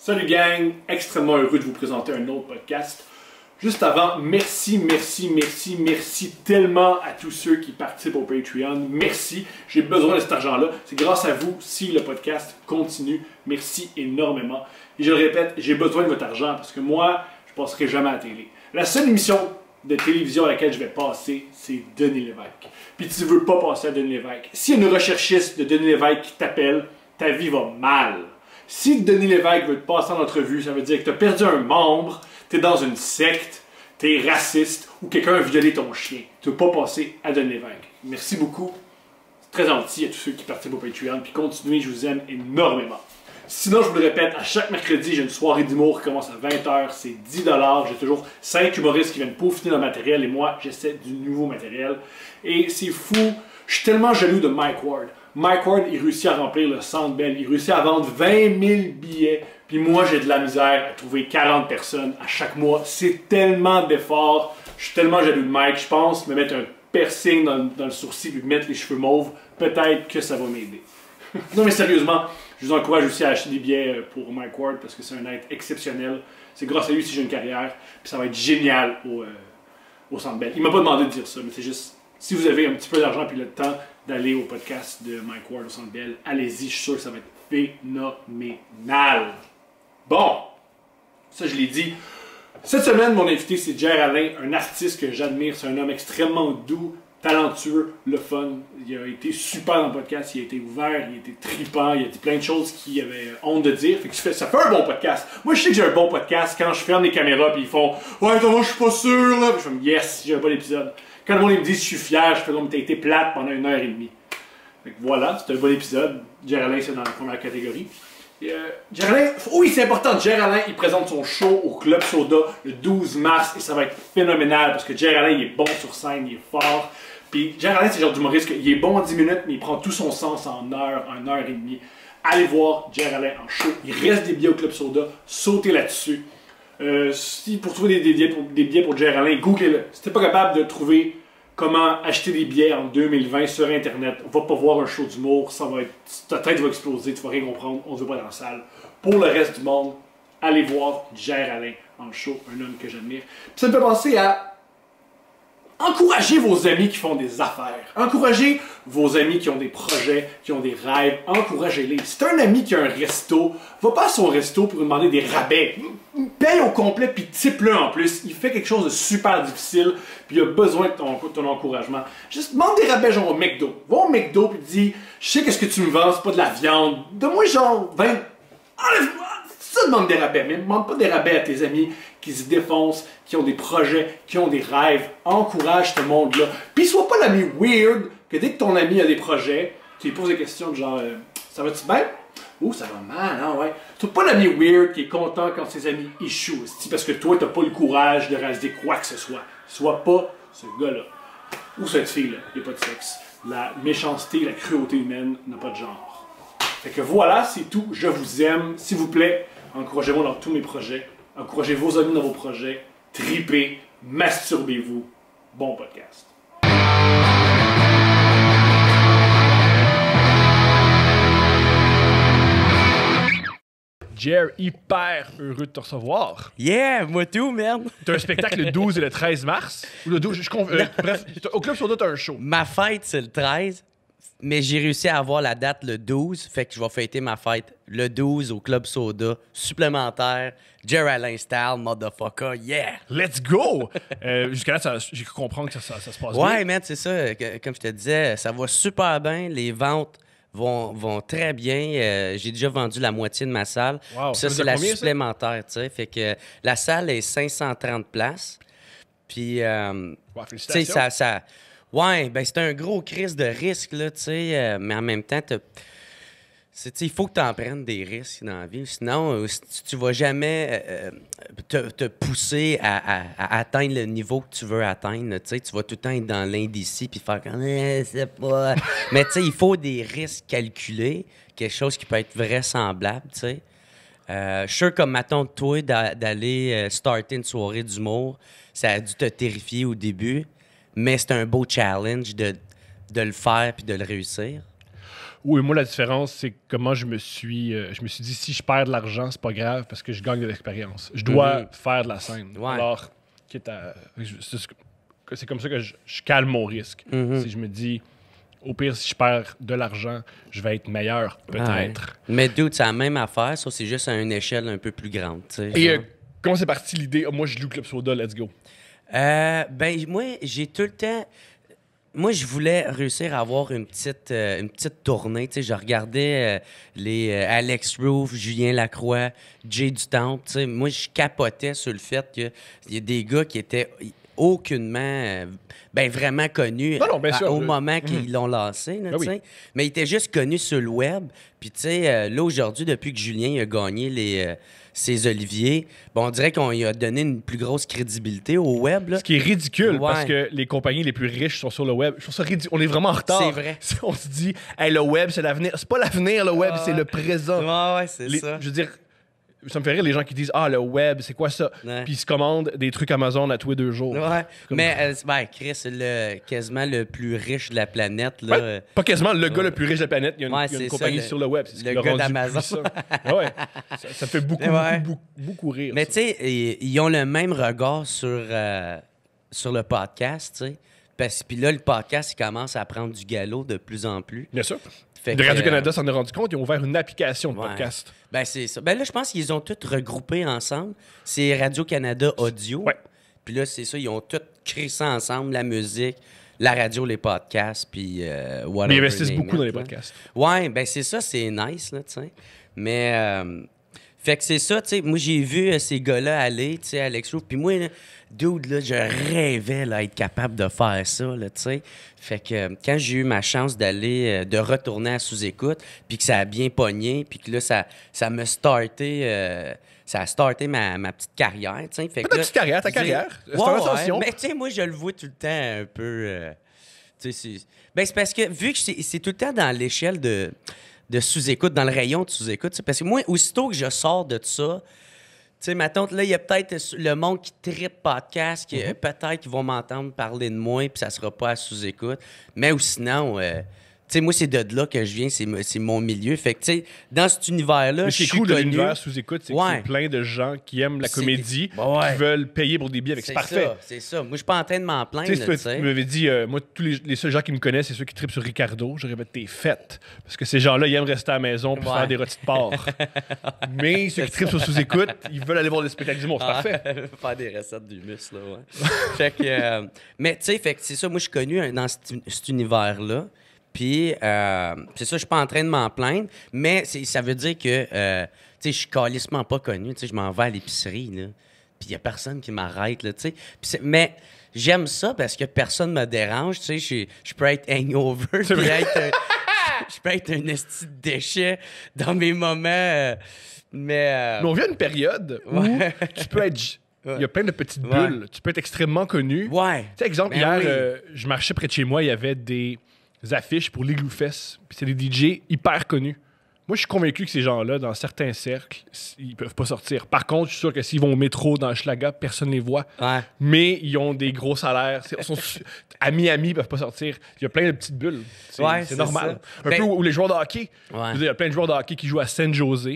Salut gang, extrêmement heureux de vous présenter un autre podcast. Juste avant, merci, merci, merci, merci tellement à tous ceux qui participent au Patreon. Merci, j'ai besoin de cet argent-là. C'est grâce à vous si le podcast continue. Merci énormément. Et je le répète, j'ai besoin de votre argent parce que moi, je passerai jamais à la télé. La seule émission de télévision à laquelle je vais passer, c'est Denis Lévesque. Puis tu veux pas passer à Denis Lévesque. S'il y a une recherchiste de Denis Lévesque qui t'appelle, ta vie va mal. Si Denis Lévesque veut te passer en entrevue, ça veut dire que tu as perdu un membre, tu es dans une secte, tu es raciste ou quelqu'un a violé ton chien. Tu ne peux pas passer à Denis Lévesque. Merci beaucoup. C'est très gentil à tous ceux qui participent au Patreon. Puis continuez, je vous aime énormément. Sinon, je vous le répète, à chaque mercredi, j'ai une soirée d'humour qui commence à 20h, c'est 10$. J'ai toujours 5 humoristes qui viennent peaufiner le matériel et moi, j'essaie du nouveau matériel. Et c'est fou, je suis tellement jaloux de Mike Ward. Mike Ward, il réussit à remplir le Centre Bell. Il réussit à vendre 20 000 billets. Puis moi, j'ai de la misère à trouver 40 personnes à chaque mois. C'est tellement d'efforts. Je suis tellement jaloux de Mike. Je pense me mettre un piercing dans, le sourcil, lui mettre les cheveux mauves. Peut-être que ça va m'aider. non, mais sérieusement, je vous encourage aussi à acheter des billets euh, pour Mike Ward parce que c'est un être exceptionnel. C'est grâce à lui si j'ai une carrière. Puis ça va être génial au, euh, Centre Bell. Il m'a pas demandé de dire ça, mais c'est juste si vous avez un petit peu d'argent et le temps, d'aller au podcast de Mike Ward au Centre Bell. Allez-y, je suis sûr que ça va être phénoménal. Bon, ça je l'ai dit. Cette semaine, mon invité, c'est Jer Alain, un artiste que j'admire. C'est un homme extrêmement doux, talentueux, le fun. Il a été super dans le podcast, il a été ouvert, il a été tripant, il a dit plein de choses qu'il avait honte de dire. Fait que ça fait un bon podcast. Moi, je sais que j'ai un bon podcast quand je ferme les caméras puis ils font Ouais, moi, je suis pas sûr là. je me dis Yes, j'ai un bon épisode. Quand le monde me dit je suis fier, je fais comme t'as été plate pendant une heure et demie. Donc voilà, c'est un bon épisode. Geraldine, c'est dans la première catégorie. Euh, oui, c'est important. Geraldine, il présente son show au Club Soda le 12 mars et ça va être phénoménal parce que Geraldine il est bon sur scène, il est fort. Puis Geraldine, c'est le genre d'humoriste il est bon en 10 minutes, mais il prend tout son sens en heure, en heure et demie. Allez voir Geraldine en show. Il reste des billets au Club Soda. Sautez là-dessus. Euh, si pour trouver des, billets pour, des billets pour googlez-le. Si t'es pas capable de trouver comment acheter des bières en 2020 sur Internet. On Va pas voir un show d'humour, ça va être, ta tête va exploser, tu vas rien comprendre, on se veut pas dans la salle. Pour le reste du monde, allez voir Jair Alain en show, un homme que j'admire. Puis ça me fait penser à Encouragez vos amis qui font des affaires. Encouragez vos amis qui ont des projets, qui ont des rêves. Encouragez-les. Si t'as un ami qui a un resto, va pas à son resto pour lui demander des rabais. Paye au complet puis type-le en plus. Il fait quelque chose de super difficile puis il a besoin de ton, encouragement. Juste demande des rabais genre au McDo. Va au McDo puis dis, je sais qu'est-ce que tu me vends, c'est pas de la viande. De moi genre 20... Ça demande des rabais, mais ne demande pas des rabais à tes amis qui se défoncent, qui ont des projets, qui ont des rêves. Encourage ce monde-là. Puis sois pas l'ami weird que dès que ton ami a des projets, tu lui poses des questions de genre euh, Ça va-tu bien? Ouh, ça va mal, hein, ouais. Sois pas l'ami weird qui est content quand ses amis échouent, parce que toi, t'as pas le courage de réaliser quoi que ce soit. Sois pas ce gars-là. Ou cette fille-là, il n'y a pas de sexe. La méchanceté, la cruauté humaine n'a pas de genre. Fait que voilà, c'est tout. Je vous aime. S'il vous plaît, encouragez-moi dans tous mes projets, encouragez vos amis dans vos projets, tripez, masturbez-vous. Bon podcast. Jer, hyper heureux de te recevoir. Yeah, moi tout, merde. T'as un spectacle le 12 et le 13 mars. Ou le 12, je, je, euh, bref, au Club tu t'as un show. Ma fête, c'est le 13 mais j'ai réussi à avoir la date le 12, fait que je vais fêter ma fête le 12 au Club Soda, supplémentaire, Geraldine Style, motherfucker, yeah! Let's go! Euh, jusqu'à là, j'ai cru comprendre que ça, se passe bien. Ouais, man, c'est ça. comme je te disais, ça va super bien. Les ventes vont, très bien. Euh, j'ai déjà vendu la moitié de ma salle. Wow, ça, c'est la supplémentaire, tu sais. Fait que la salle est 530 places. Puis, euh, C'est ça, ça Ouais, ben c'est un gros crise de risque, là, euh, mais en même temps, il faut que tu en prennes des risques dans la vie. Sinon, euh, tu ne vas jamais euh, te, pousser à, atteindre le niveau que tu veux atteindre. Tu vas tout le temps être dans l'indécis et faire comme eh, Mais il faut des risques calculés, quelque chose qui peut être vraisemblable. T'sais. je suis comme maton de toi, d'aller starter une soirée d'humour, ça a dû te terrifier au début mais c'est un beau challenge de, de le faire puis de le réussir. Oui, moi, la différence, c'est comment je me suis. Euh, je me suis dit, si je perds de l'argent, c'est pas grave parce que je gagne de l'expérience. Je dois mhm. faire de la scène. Ouais. Alors, c'est comme ça que je, calme mon risque. Mhm. Si je me dis, au pire, si je perds de l'argent, je vais être meilleur, peut-être. Mais dude, c'est la même affaire, ça, c'est juste à une échelle un peu plus grande. Et euh, comment c'est parti l'idée, ah, moi, je loue Club Soda, let's go. Euh, ben, moi, j'ai tout le temps. Moi, je voulais réussir à avoir une petite, euh, une petite tournée. je regardais euh, les Alex Roof, Julien Lacroix, Jay Dutente. moi, je capotais sur le fait qu'il y a des gars qui étaient aucunement, ben vraiment connus au moment qu'ils mhm. l'ont lancé. Ben Mais ils étaient juste connus sur le web. Puis, tu là, aujourd'hui, depuis que Julien a gagné les ces oliviers. Bon, on dirait qu'on y a donné une plus grosse crédibilité au web. Ce qui est ridicule parce que les compagnies les plus riches sont sur le web. On est vraiment en retard. C'est vrai. on se dit, le web, c'est l'avenir. C'est pas l'avenir, le web, ah, c'est le présent. Ouais, c'est ça. Je veux dire, ça me fait rire les gens qui disent Ah, le web, c'est quoi ça Puis ils se commandent des trucs Amazon à tous les deux jours. Mais euh, ben, Chris, le, quasiment le plus riche de la planète. Là, pas quasiment le gars le plus riche de la planète. Il y a une, compagnie sur le web. C'est le gars d'Amazon. Ah ça, ça, fait beaucoup, beaucoup, rire. Mais tu sais, ils, ont le même regard sur, euh, sur le podcast, tu Parce puis là, le podcast, il commence à prendre du galop de plus en plus. Bien sûr. De Radio-Canada euh, s'en est rendu compte, ils ont ouvert une application de podcast. Ben, c'est ça. Ben là, je pense qu'ils ont tout regroupé ensemble. C'est Radio-Canada Audio. Puis là, c'est ça, ils ont tout créé ça ensemble, la musique, la radio, les podcasts, puis euh, Mais ils investissent beaucoup dans les podcasts. Ouais, ben c'est ça, c'est nice, là, tu sais. Mais euh, fait que c'est ça, tu sais. Moi, j'ai vu euh, ces gars-là aller, tu sais, Alex Roof. Puis moi, dude, là, je rêvais là, être capable de faire ça, là, tu sais. Fait que euh, quand j'ai eu ma chance d'aller, euh, de retourner à sous-écoute, puis que ça a bien pogné, puis que là, ça, ça me starté. ça a starté ma, petite carrière, tu sais. ta petite carrière, ta carrière. ouais, Mais tu sais, moi, je le vois tout le temps un peu. tu sais, ben, c'est parce que vu que c'est tout le temps dans l'échelle de de sous-écoute, dans le rayon de sous-écoute. Parce que moi, aussitôt que je sors de ça, tu sais, ma tante, là, il y a peut-être le monde qui tripe podcast, qui mhm. peut-être qu'ils vont m'entendre parler de moi, puis ça sera pas à sous-écoute. Mais ou sinon, euh, sais, moi, c'est de là que je viens, c'est mon milieu. Fait que, tu sais, dans cet univers-là, je suis cool connu. l'univers sous-écoute, c'est plein de gens qui aiment la comédie, qui veulent payer pour des billets. C'est parfait. C'est ça. Moi, je suis pas en train de m'en plaindre. tu m'avais dit, euh, moi, tous les, seuls gens qui me connaissent, c'est ceux qui tripent sur Ricardo. Je répète, t'es fêtes. Parce que ces gens-là, ils aiment rester à la maison pour faire des rôtis de porc. Mais ceux qui tripent sur sous-écoute, ils veulent aller voir des spectacles monde. C'est ah, parfait. faire des recettes d'humus, là, ouais. fait que, euh, mais, tu sais, fait que c'est ça. Moi, je suis connu hein, dans cet univers-là. Puis, euh, c'est ça, je suis pas en train de m'en plaindre, mais ça veut dire que, je euh, tu je suis calissement pas connu. Tu je m'en vais à l'épicerie, là. Puis, il n'y a personne qui m'arrête, là, tu sais. Mais j'aime ça parce que personne ne me dérange, tu sais. Je peux être hangover, je peux être un esti déchet dans mes moments. Euh, mais, on vient une période où tu peux être. Il y a plein de petites bulles. Tu peux être extrêmement connu. Ouais. Tu sais, exemple, ben hier, je marchais près de chez moi, il y avait des des affiches pour les Puis c'est des DJ hyper connus. Moi, je suis convaincu que ces gens-là, dans certains cercles, ils peuvent pas sortir. Par contre, je suis sûr que s'ils vont au métro, dans Schlaga, personne les voit. Mais ils ont des gros salaires. Sont, à Miami, ils peuvent pas sortir. Il y a plein de petites bulles. C'est normal. Un peu ben où, les joueurs de hockey. Il y a plein de joueurs de hockey qui jouent à San Jose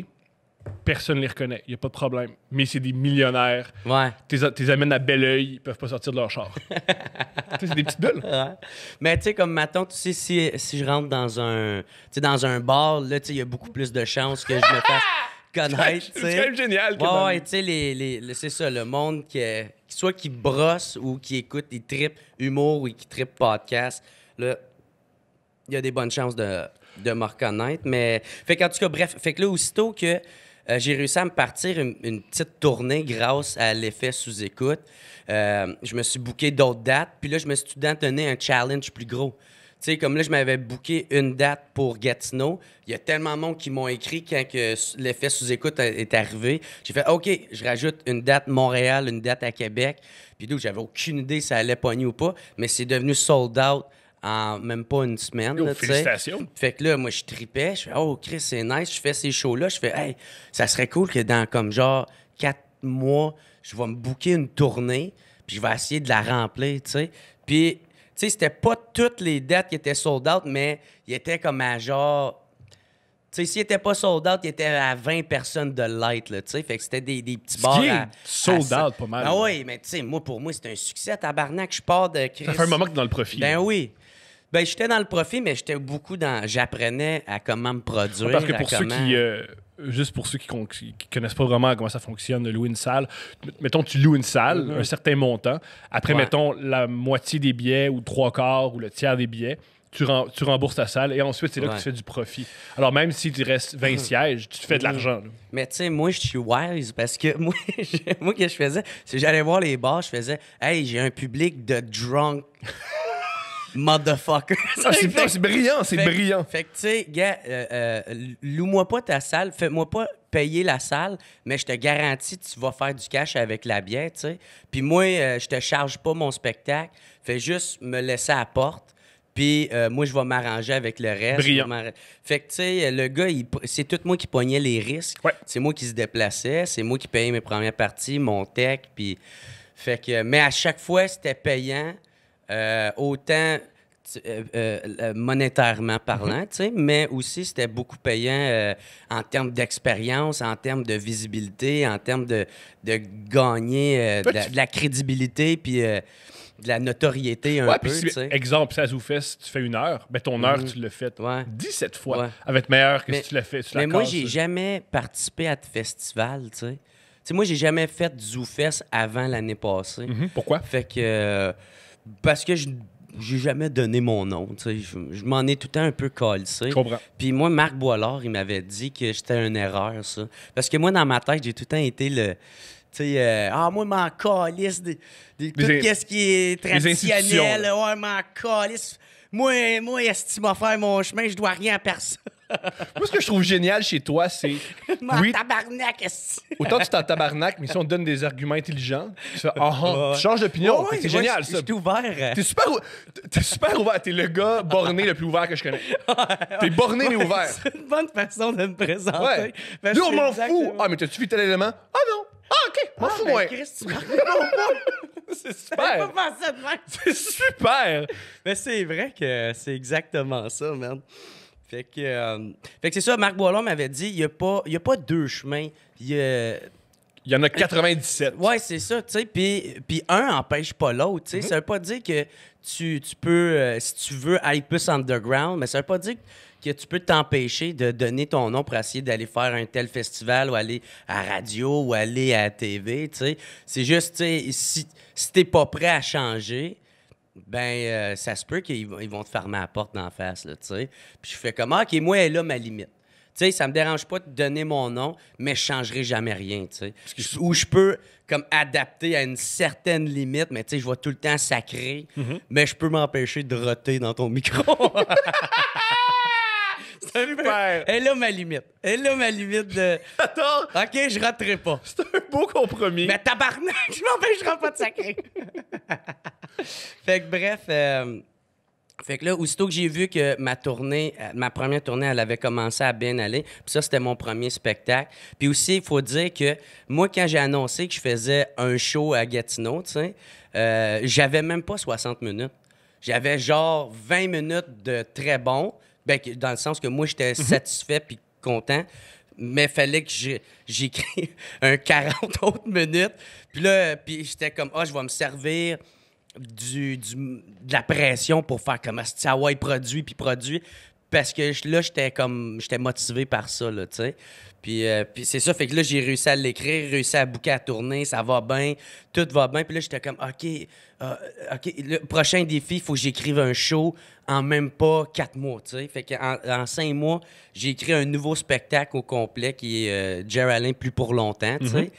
personne ne les reconnaît, il n'y a pas de problème. Mais c'est des millionnaires. Ouais. Tu les amènes à bel oeil, ils peuvent pas sortir de leur char. c'est des petites bulles. Mais tu sais, comme maintenant, tu sais, si, je rentre dans un, dans un bar, là, il y a beaucoup plus de chances que je me fasse connaître. c'est quand même génial. tu sais, c'est ça, le monde qui, soit qui brosse ou qui écoute, qui tripent humour ou qui trip podcast, là, il y a des bonnes chances de, de me reconnaître. Mais, fait qu'en tout cas, bref, fait que là, aussitôt que euh, j'ai réussi à me partir une, petite tournée grâce à l'effet sous-écoute. Euh, je me suis booké d'autres dates. Puis là, je me suis donné un challenge plus gros. Tu sais, comme là, je m'avais booké une date pour Gatineau. Il y a tellement de monde qui m'ont écrit quand que l'effet sous-écoute est arrivé. J'ai fait OK, je rajoute une date Montréal, une date à Québec. Puis d'où j'avais aucune idée si ça allait pogner ou pas, mais c'est devenu sold out en même pas une semaine. félicitations. Fait que là, moi, je tripais. Je fais, oh, Chris, c'est nice. Je fais ces shows-là. Je fais, hey, ça serait cool que dans comme genre quatre mois, je vais me booker une tournée, puis je vais essayer de la remplir, tu sais. Puis, tu sais, c'était pas toutes les dates qui étaient sold out, mais il était comme à genre. Tu sais, s'il n'était pas sold out, il était à 20 personnes de light, là, tu sais. Fait que c'était des, petits bars. À, sold out, pas mal. Ah oui, mais tu sais, moi, pour moi, c'est un succès, tabarnak. Je pars de Chris. Ça fait un moment que dans le profil. Ben oui. Ben, j'étais dans le profit, mais j'étais beaucoup dans. J'apprenais à comment me produire. Parce que euh, pour ceux qui. juste pour ceux qui, connaissent pas vraiment comment ça fonctionne, de louer une salle. Mettons, tu loues une salle, mm-hmm. un certain montant. Après, mettons, la moitié des billets ou trois quarts ou le tiers des billets. Tu, tu rembourses ta salle et ensuite, c'est là que tu fais du profit. Alors, même si tu restes 20 mm-hmm. sièges, tu te fais de mm-hmm. l'argent. Mais tu sais, moi, je suis wise parce que moi, moi, que je faisais, c'est j'allais voir les bars, je faisais, hey, j'ai un public de drunk motherfucker. c'est brillant, c'est brillant. Fait que, tu sais, gars, euh, euh, loue-moi pas ta salle, fais-moi pas payer la salle, mais je te garantis tu vas faire du cash avec la bière, tu sais. Puis moi, euh, je te charge pas mon spectacle, fais juste me laisser à porte. Puis moi, je vais m'arranger avec le reste. Brillant. Fait que, tu sais, le gars, c'est tout moi qui poignais les risques. C'est moi qui se déplaçais, c'est moi qui payais mes premières parties, mon tech. Puis, fait que, mais à chaque fois, c'était payant. Euh, autant euh, euh, monétairement parlant, mhm. mais aussi c'était beaucoup payant en termes d'expérience, en termes de visibilité, en termes de, gagner de la, crédibilité, puis de la notoriété un peu. Si, exemple, ça Fest, tu fais une heure, ben, ton heure, mhm. tu le fais 17 fois avec meilleur que si tu l'as fait. mais moi, j'ai jamais participé à de festival, tu sais. moi, j'ai jamais fait Zoufest avant l'année passée. Mhm. Pourquoi? Fait que. Parce que je j'ai jamais donné mon nom. Je, je m'en ai tout le temps un peu calcé. comprends. Puis moi, Marc Boilard, il m'avait dit que j'étais une erreur, ça. Parce que moi, dans ma tête, j'ai tout le temps été le. Tu sais, euh, ah, moi, m'en calisse. tout ce qui est traditionnel. Ouais, m'en calisse. Moi, moi estime à faire mon chemin, je dois rien à personne. Moi, ce que je trouve génial chez toi, c'est. Moi, oui, tabarnak, Autant tu t'en tabarnak, mais si on te donne des arguments intelligents, tu ah, ah, changes d'opinion. c'est génial, ça. suis ouvert. T'es super, es super ouvert. T'es le gars borné le plus ouvert que je connais. T'es borné mais ouvert. C'est une bonne façon de me présenter. Ouais. Ben, Nous, on m'en fout. Ah, mais t'as-tu vu tel élément? Ah, non. Ah, OK. M'en ah, fous, ben, moi. C'est ben, super. C'est super. Mais c'est vrai que c'est exactement ça, merde. Euh, fait que, c'est ça, Marc Boilon m'avait dit il n'y a, pas, a pas deux chemins. Il y y en a 97. Ouais, c'est ça, tu sais. Puis, un empêche pas l'autre, tu sais. Mm-hmm. veut pas dire que tu, peux, euh, si tu veux, aller plus underground, mais ça veut pas dire que tu peux t'empêcher de donner ton nom pour essayer d'aller faire un tel festival ou aller à radio ou aller à la TV, C'est juste, tu sais, si, si n'es pas prêt à changer, ben, euh, ça se peut qu'ils vont te fermer la porte d'en face, là, tu sais. Puis je fais comme, OK, moi, elle a ma limite. Tu sais, ça me dérange pas de donner mon nom, mais je changerai jamais rien, tu sais. Ou je peux, comme, adapter à une certaine limite, mais tu sais, je vois tout le temps sacré mhm. mais je peux m'empêcher de roter dans ton micro. Super. Elle a ma limite. Elle a ma limite de. Attends. OK, je raterai pas. C'est un beau compromis. Mais tabarnak, je m'empêcherai pas de sacrer. fait que bref. Euh, fait que là, aussitôt que j'ai vu que ma tournée, euh, ma première tournée, elle avait commencé à bien aller, puis ça, c'était mon premier spectacle. Puis aussi, il faut dire que moi, quand j'ai annoncé que je faisais un show à Gatineau, tu sais, euh, j'avais même pas 60 minutes. J'avais genre 20 minutes de très bon, ben, dans le sens que moi, j'étais mhm. satisfait puis content, mais fallait que j'écris un 40 autres minutes. Puis là, puis j'étais comme, ah, je vais me servir du, de la pression pour faire comme ça, ah, ah produit, puis produit. Parce que là, j'étais comme, j'étais motivé par ça, là, tu sais. Euh, puis, c'est ça, fait que là, j'ai réussi à l'écrire, réussi à bouquer à tournée. ça va bien, tout va bien. Puis là, j'étais comme, euh, OK, le prochain défi, il faut que j'écrive un show en même pas quatre mois, tu sais. Fait qu'en en cinq mois, j'ai écrit un nouveau spectacle au complet qui est euh, plus pour longtemps, tu sais. Mm-hmm.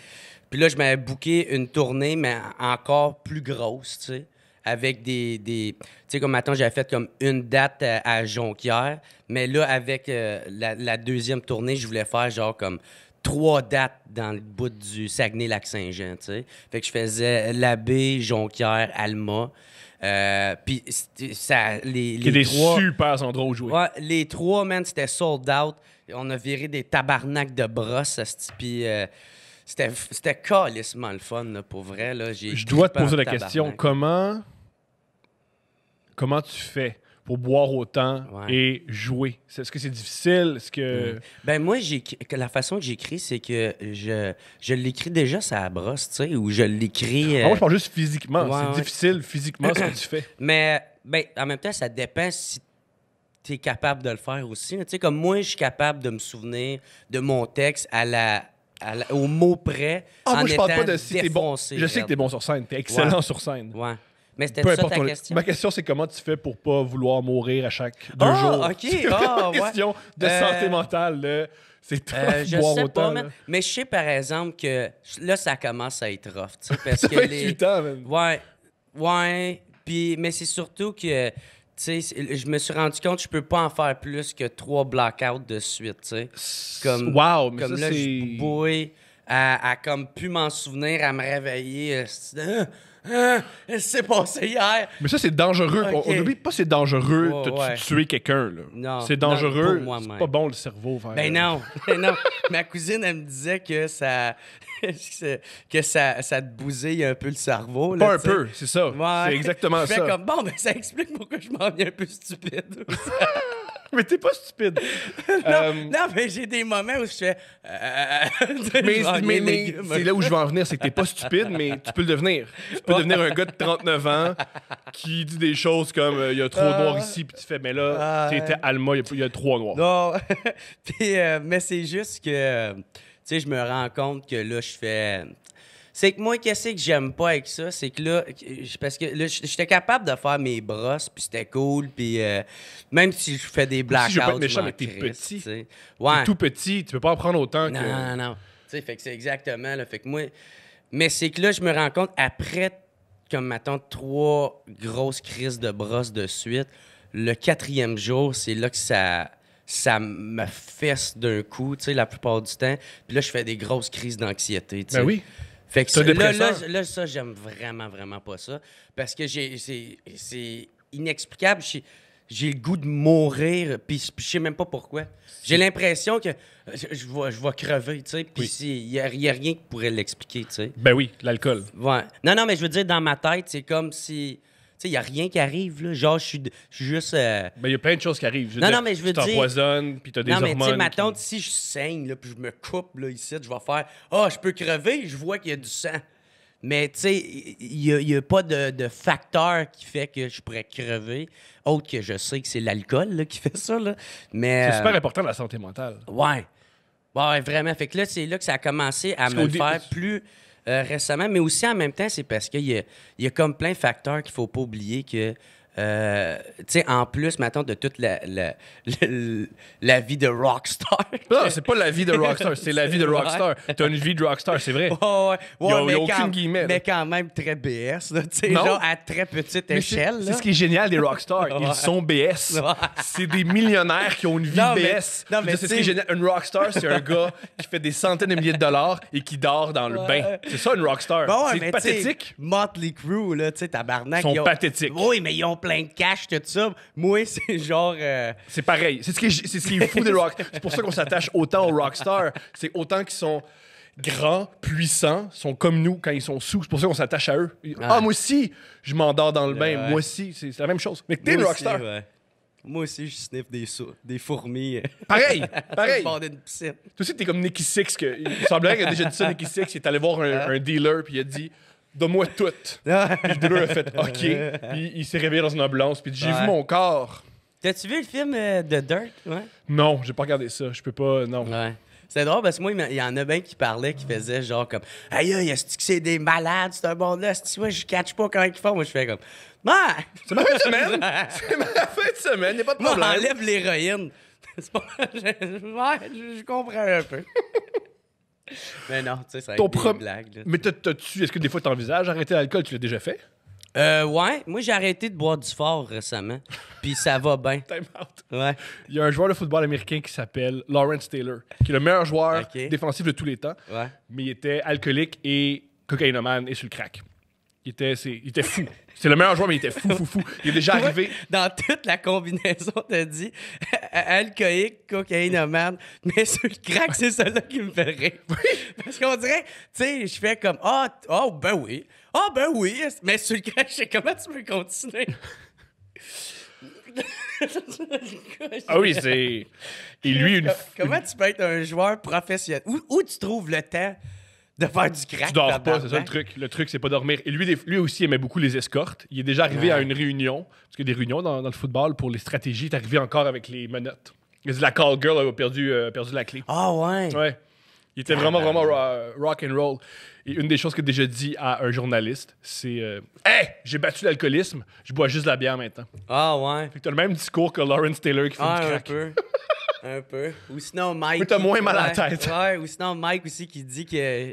Puis là, je m'avais booké une tournée, mais encore plus grosse, tu sais avec des. tu sais, comme attends j'avais fait comme une date euh, à, Jonquière, mais là, avec euh, la, deuxième tournée, je voulais faire genre comme trois dates dans le bout du Saguenay-Lac-Saint-Jean, tu sais. Fait que je faisais l'abbé, Jonquière, Alma. Euh, puis ça, les, trois, super endroits où jouer. les trois, man, c'était sold out. On a viré des tabarnaks de brosses, puis euh, c'était calissement le fun, pour vrai. Je dois te poser la question, comment comment tu fais pour boire autant et jouer? Est-ce que c'est difficile? ce que... Ben moi, la façon que j'écris, c'est que je, je l'écris déjà ça la brosse, tu sais, ou je l'écris... Ah, euh, moi, je parle juste physiquement. c'est difficile physiquement ce que tu fais. Mais ben, en même temps, ça dépend si tu es capable de le faire aussi. Tu sais, comme moi, je suis capable de me souvenir de mon texte à la, au mot près. Ah, moi, je parle pas de si t'es bon. Je sais que t'es bon sur scène. T'es excellent sur scène. Ouais. Mais c'était ça ta question. Ma question, c'est comment tu fais pour pas vouloir mourir à chaque deux oh, jours. OK. Oh, question de euh, santé mentale. C'est très euh, je sais pas, mais, je sais, par exemple, que là, ça commence à être rough. Tu parce que ans, même. Ouais. Ouais. Puis, mais c'est surtout que, tu sais, je me suis rendu compte que je peux pas en faire plus que trois blackouts de suite, tu Comme, wow, mais comme là, je bouille à, comme plus m'en souvenir, à me réveiller. Euh, c'est hein? passé hier. Mais ça, c'est dangereux. On n'oublie pas c'est dangereux de tuer quelqu'un. C'est dangereux. C'est pas bon le cerveau. Ben euh. non. Ben non. Ma cousine, elle me disait que ça. que ça, ça te bousille un peu le cerveau. pas un peu, c'est ça. C'est exactement je fais ça. comme bon, ben, ça explique pourquoi je m'en viens un peu stupide. mais t'es pas stupide. non, euh, non, mais j'ai des moments où je fais. Euh, mais, c'est là où je veux en venir, c'est que t'es pas stupide, mais tu peux le devenir. Tu peux devenir un gars de 39 ans qui dit des choses comme euh, il y a trop ah. noir ici, puis tu fais, mais là, ah, t'étais Alma, il y, a trois noir. » Non, mais c'est juste que, tu sais, je me rends compte que là, je fais c'est que moi, qu'est-ce que j'aime pas avec ça? C'est que là, parce que là, j'étais capable de faire mes brosses, puis c'était cool, puis euh, même si je fais des blackouts. je veux pas t'es petit. tout petit, tu peux pas en prendre autant non, que. Non, non, non. Tu sais, fait que c'est exactement, là. Fait que moi. Mais c'est que là, je me rends compte, après, comme, mettons, trois grosses crises de brosses de suite, le quatrième jour, c'est là que ça ça me fesse d'un coup, tu sais, la plupart du temps. Puis là, je fais des grosses crises d'anxiété, tu ben sais. Ben oui. Fait que là, ça, j'aime vraiment, vraiment pas ça. Parce que c'est inexplicable. J'ai le goût de mourir, puis je sais même pas pourquoi. J'ai l'impression que je vais, je crever, tu sais, puis il y n'y a, a, rien qui pourrait l'expliquer, tu sais. Ben oui, l'alcool. Ouais. Non, non, mais je veux dire, dans ma tête, c'est comme si il n'y a rien qui arrive. Genre, je suis, juste. Euh, il y a plein de choses qui arrivent. non, non, mais je veux dire. t'empoisonnes, puis tu as des hormones. Non, mais tu sais, ma tante, si je saigne, là, puis je me coupe là, ici, je vais faire Ah, oh, je peux crever, je vois qu'il y a du sang. Mais tu sais, il n'y a, pas de, facteur qui fait que je pourrais crever, autre que je sais que c'est l'alcool qui fait ça. Mais, c'est super important euh, important la santé mentale. Ouais. Ouais, vraiment. Fait que là, c'est là que ça a commencé à me faire plus euh, récemment, mais aussi en même temps, c'est parce qu'il y, y a, comme plein de facteurs qu'il ne faut pas oublier que euh, tu sais, en plus, maintenant, de toute la, la, vie de rockstar. non, c'est pas la vie de rockstar, c'est la vie de rockstar. T'as une vie de rockstar, c'est vrai. ouais, y a, mais, quand, mais quand même très BS, tu sais, genre à très petite échelle. C'est ce qui est génial des rockstars, ils sont BS. c'est des millionnaires qui ont une vie BS. c'est ce qui est génial. Une rockstar, c'est un gars qui fait des centaines de milliers de dollars et qui dort dans le bain. C'est ça, une rockstar. c'est pathétique. Motley Crue, là, tu sais, tabarnak. Ils sont pathétiques. Oui, mais ils ont plein de cash, tout ça. Moi, c'est genre. Euh, c'est pareil. C'est ce, qui est, c'est ce qui fou des rock. C'est pour ça qu'on s'attache autant aux rockstars. C'est autant qu'ils sont grands, puissants, sont comme nous quand ils sont sous. C'est pour ça qu'on s'attache à eux. Ah, moi aussi, je m'endors dans le bain. Moi aussi, c'est, la même chose. Mais t'es une rockstar. Moi aussi, je sniff des, des fourmis. Pareil, pareil. Toi aussi, t'es comme Nicky Six. Que, il semblerait qu'il a déjà dit ça, Nicky Six. Il est allé voir un, hein? un dealer, puis il a dit Donne-moi tout. puis le a fait OK. il s'est réveillé dans une ambulance. Puis j'ai vu mon corps. T'as-tu vu le film euh, The Dirt? Ouais. Non, j'ai pas regardé ça. Je peux pas. Non. Ouais. C'est drôle parce que moi, il y en a bien qui parlaient, qui faisaient genre comme Aïe, aïe, est-ce c'est des malades, c'est un monde-là? Tu moi je catch pas comment ils font. Moi, je fais comme Ouais! C'est ma fin de semaine! c'est ma fin de semaine, n'y a pas de problème. Moi, enlève l'héroïne. je comprends un peu. Mais non, tu sais, blague. mais t'as-tu, est-ce que des fois t'envisages d'arrêter l'alcool? Tu l'as déjà fait? Euh, ouais, moi j'ai arrêté de boire du fort récemment, puis ça va bien. Time out. Il y a un joueur de football américain qui s'appelle Lawrence Taylor, qui est le meilleur joueur défensif de tous les temps, mais il était alcoolique et cocaïnomane et sur le crack il était, fou. C'est le meilleur joueur, mais il était fou, fou, fou. Il est déjà arrivé. Dans toute la combinaison, t'as dit alcoolique, cocaïnomane, mais sur le crack, c'est ça là qui me fait rire. Parce qu'on dirait, tu sais, je fais comme Ah, oh, oh, ben oui. Ah, oh, ben oui. Mais sur le crack, comment tu peux continuer. ah oui, c'est. Et lui, une. Comment tu peux être un joueur professionnel? où tu trouves le temps? de faire du crack. Tu dors pas, c'est ça le truc. Le truc, c'est pas dormir. Et lui, lui aussi aimait beaucoup les escortes. Il est déjà arrivé à une réunion, parce que des réunions dans, le football pour les stratégies, il est arrivé encore avec les menottes. il La call girl a perdu, euh, perdu la clé. Ah ouais? Ouais. Il était vraiment, vraiment euh, rock and roll. Et une des choses que déjà dit à un journaliste, c'est hé! Euh, hey, j'ai battu l'alcoolisme, je bois juste de la bière maintenant. Ah ouais. Fait que t'as le même discours que Lawrence Taylor qui fait du crack. Un peu. Ou sinon, Mike. t'as moins mal à la tête. ou sinon, Mike aussi qui dit que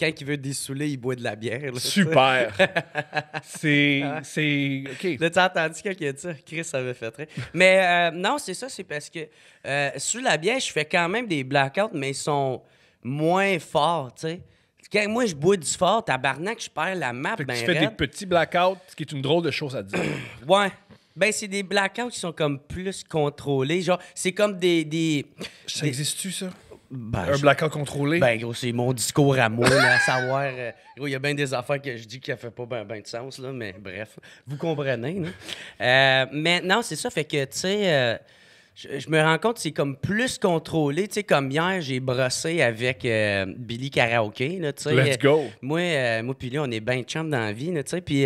quand il veut dessouler, il boit de la bière. Super. c'est. Ah. c'est. OK. entendu quand il a ça? Chris avait fait très. Mais euh, non, c'est ça, c'est parce que euh, sous sur la bière, je fais quand même des blackouts, mais ils sont moins forts, tu sais. Quand moi, je bois du fort, tabarnak, je perds la map. mais tu ben fais des petits blackouts, ce qui est une drôle de chose à dire. ouais. Ben, c'est des blackouts qui sont comme plus contrôlés. Genre, c'est comme des. des ça existe-tu, ça? Ben, un blackout contrôlé? Ben, gros, c'est mon discours à moi, à savoir. Euh, gros, il y a bien des affaires que je dis qui ne fait pas ben, ben, de sens, là, mais bref, vous comprenez. Euh, non? c'est ça, fait que, tu sais, euh, je, me rends compte c'est comme plus contrôlé. Tu sais, comme hier, j'ai brossé avec Billy Karaoke, là, tu Let's go! Moi, moi puis lui, on est bien champ dans la vie, tu sais, puis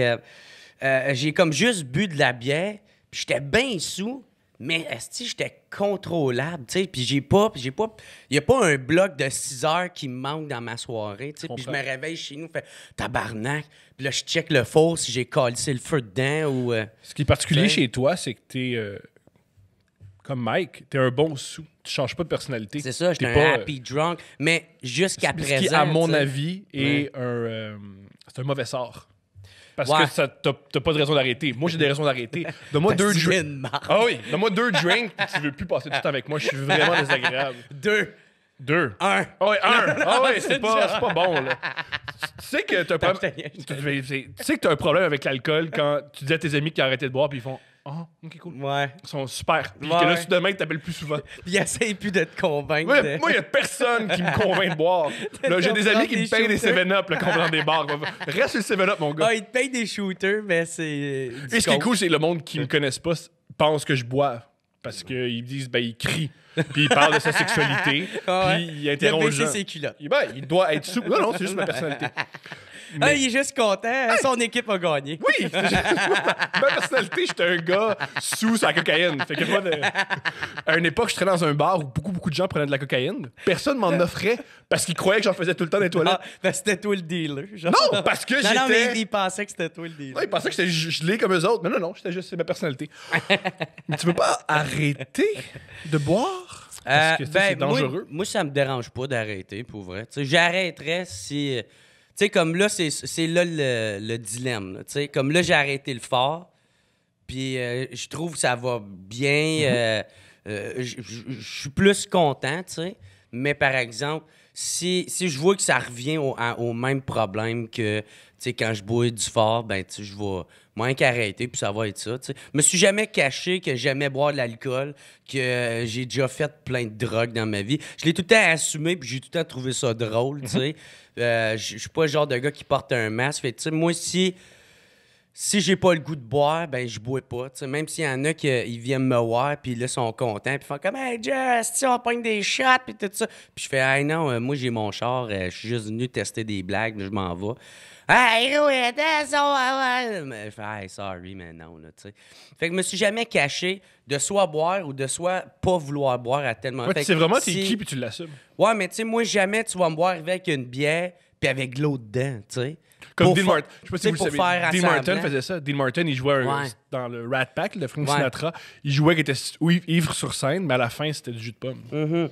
euh, j'ai comme juste bu de la bière, puis j'étais bien sous, mais esti, j'étais contrôlable, tu sais, puis j'ai pas j'ai pas il y a pas un bloc de 6 heures qui me manque dans ma soirée, tu sais, puis je me réveille chez nous, fait tabarnak, puis là je check le faux si j'ai c'est le feu dedans ou euh, Ce qui est particulier ben. chez toi, c'est que t'es es euh, comme Mike, t'es un bon sous, tu changes pas de personnalité. C'est ça, j'étais pas, happy drunk, mais jusqu'à présent, ce qui à mon avis est c'est un mauvais sort parce que t'as pas de raison d'arrêter. Moi, j'ai des raisons d'arrêter. Donne-moi deux drinks. Ah oui, donne-moi deux drinks, tu veux plus passer du temps avec moi. Je suis vraiment désagréable. Deux. Deux. Un. Ah oui, un. Ah oui, c'est pas, bon, là. Tu sais que t'as un, un problème avec l'alcool quand tu dis à tes amis qu'ils ont arrêté de boire, puis ils font ah, oh, ok, cool. Ouais. Ils sont super. Puis que là, ouais. demain, ils t'appellent plus souvent. Puis ils plus de te convaincre. Moi, il n'y a personne qui me convainc de boire. là, j'ai des amis qui me payent des 7-up quand on des bars. Reste le 7-up, mon gars. Ah, ils te payent des shooters, mais c'est. Euh, Et ce qui est cool, c'est le monde qui ne me connaissent pas pense que je bois parce qu'ils disent, ben, il crie. Puis il parle de sa sexualité. Ah puis il interroge. Il a baissé ses ben, il doit être souple. Non, non, c'est juste ma personnalité. Ah, il est juste content. Son équipe a gagné. Oui! Ma personnalité, j'étais un gars sous sa cocaïne. Fait que À une époque, je traînais dans un bar où beaucoup, beaucoup de gens prenaient de la cocaïne. Personne m'en ah. offrait parce qu'ils croyaient que j'en faisais tout le temps des toilettes. Ah, c'était toi le dealer. Non, parce que j'étais... mais ils pensaient que c'était toi le dealer. ils pensaient que j'étais gelé comme eux autres. Mais non, non, j'étais juste... ma personnalité. mais tu peux pas arrêter de boire? Parce euh, que c'est ben, dangereux. Moi, moi, ça me dérange pas d'arrêter, pour vrai. J'arrêterais si sais, comme là, c'est là le, dilemme. comme là, j'ai arrêté le fort, puis euh, je trouve que ça va bien. Mhm. Euh, euh, je suis plus content, tu sais. Mais par exemple, si, je vois que ça revient au même problème que quand je bois du fort, ben, tu je vais moins qu'arrêter, puis ça va être ça, tu Je me suis jamais caché que j'aimais boire de l'alcool, que euh, j'ai déjà fait plein de drogues dans ma vie. Je l'ai tout le temps assumé, puis j'ai tout le temps trouvé ça drôle, tu sais. Euh, je suis pas le genre de gars qui porte un masque. tu sais, moi, si si j'ai pas le goût de boire, ben je bois pas. Même s'il y en a qui euh, viennent me voir, puis là, sont contents, puis font comme Hey, tu on pogne des shots, puis tout ça. Puis je fais Hey, non, euh, moi, j'ai mon char, euh, je suis juste venu tester des blagues, je m'en vais. Hey, oui, Je fais Hey, sorry, mais non, tu sais. Fait que je me suis jamais caché de soit boire ou de soit pas vouloir boire à tellement. Ouais, c'est vraiment, t'es qui, puis tu l'assumes. Ouais, mais tu sais, moi, jamais tu vas me boire avec une bière pis avec de l'eau dedans, tu sais. Comme Dean Martin. Je sais pas si vous le savez. Dean Martin faisait ça. Dean Martin, il jouait dans le Rat Pack, le Frank Sinatra. Il jouait qu'il était ivre sur scène, mais à la fin, c'était du jus de pomme. Mm-hmm.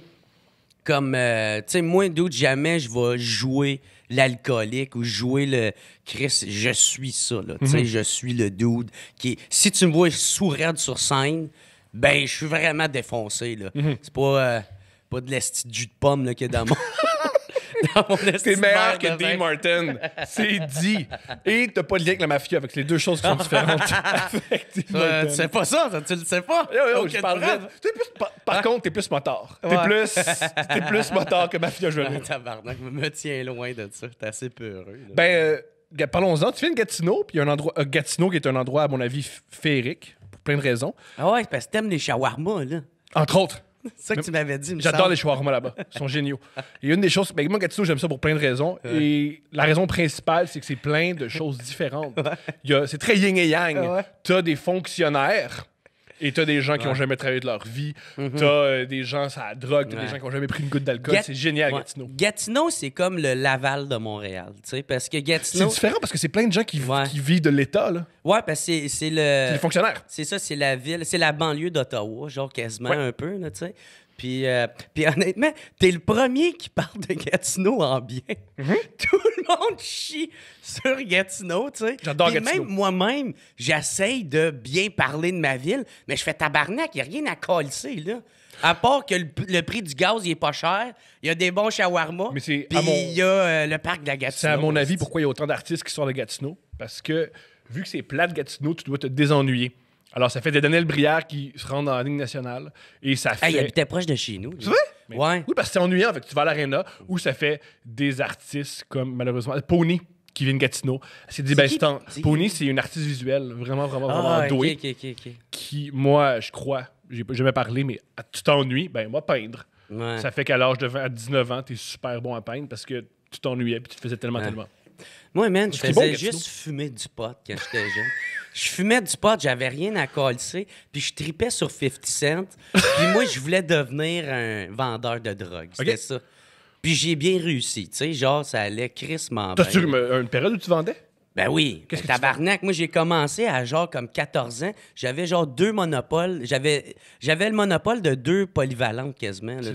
Comme, euh, tu sais, moi, doute jamais je vais jouer l'alcoolique ou jouer le Chris, je suis ça, là. Tu sais, mm-hmm. je suis le dude qui. Si tu me vois sourire sur scène, ben, je suis vraiment défoncé, là. Mm-hmm. C'est pas, euh, pas de l'esti de jus de pomme, là, qui est dans moi. dans meilleur que Dean Martin. C'est dit. Et t'as pas de lien avec la mafia, avec les deux choses qui sont différentes. tu sais pas ça, tu le sais pas. par, ah. contre, t'es plus motard. T'es plus, es plus motard que mafia, je veux ah, dire. Tabarnak, me tiens loin de ça. T'es assez peureux. Ben, euh, parlons-en. Tu viens de Gatineau, puis il y a un endroit, euh, Gatineau qui est un endroit, à mon avis, féerique, pour plein de raisons. Ah ouais, parce que t'aimes les shawarma, là. Entre autres. C'est ça que tu m'avais dit. J'adore les shawarma là-bas. Ils sont géniaux. Et une des choses, ben, moi, Gatineau, j'aime ça pour plein de raisons. Et la raison principale, c'est que c'est plein de choses différentes. C'est très yin et yang. Tu as des fonctionnaires et t'as des gens qui ont jamais travaillé de leur vie. Mhm. Euh, t'as des gens ça la drogue. des gens qui ont jamais pris une goutte d'alcool. C'est génial, Gatineau. Gatineau, c'est comme le Laval de Montréal, tu sais, parce que Gatineau... C'est différent parce que c'est plein de gens qui, vivent de l'État, là. Ouais, parce que c'est- le... C'est le... fonctionnaires. C'est ça, c'est la ville, c'est la banlieue d'Ottawa, genre quasiment un peu, là, tu sais. Euh, puis, honnêtement, t'es le premier qui parle de Gatineau en bien. Mhm. Tout le monde chie sur Gatineau, tu sais. J'adore Gatineau. même moi-même, j'essaye de bien parler de ma ville, mais je fais tabarnak, il a rien à coller, là. À part que le, prix du gaz, il est pas cher. Il y a des bons shawarma. Mais Puis il y a euh, le parc de la Gatineau. C'est à mon avis pourquoi il y a autant d'artistes qui sortent de Gatineau. Parce que vu que c'est plat de Gatineau, tu dois te désennuyer. Alors, ça fait des Daniel Brière qui se rendent la ligne nationale. Et ça fait. il habitait proche de chez nous. Tu vois? Oui, parce que c'est ennuyant. tu vas à l'arena où ça fait des artistes comme, malheureusement, Pony qui vient de Gatineau. C'est dit, ben, Pony, c'est une artiste visuelle vraiment, vraiment, ah, vraiment douée. qui, moi, je crois, j'ai jamais parlé, mais tu t'ennuies, ben, moi, peindre. Ça fait qu'à l'âge de 19 ans, es super bon à peindre parce que tu t'ennuyais puis tu faisais tellement, tellement. Moi, man, je faisais juste fumer du pot quand j'étais jeune. Je fumais du pot, j'avais rien à coller, puis je tripais sur 50 Cent. puis moi, je voulais devenir un vendeur de drogue. C'était ça. Puis j'ai bien réussi, tu sais, genre, ça allait crissement bien. T'as-tu une période où tu vendais? Ben oui, ben, tabarnak. Moi, j'ai commencé à genre comme 14 ans. J'avais genre deux monopoles. J'avais, j'avais le monopole de deux polyvalentes quasiment. Là,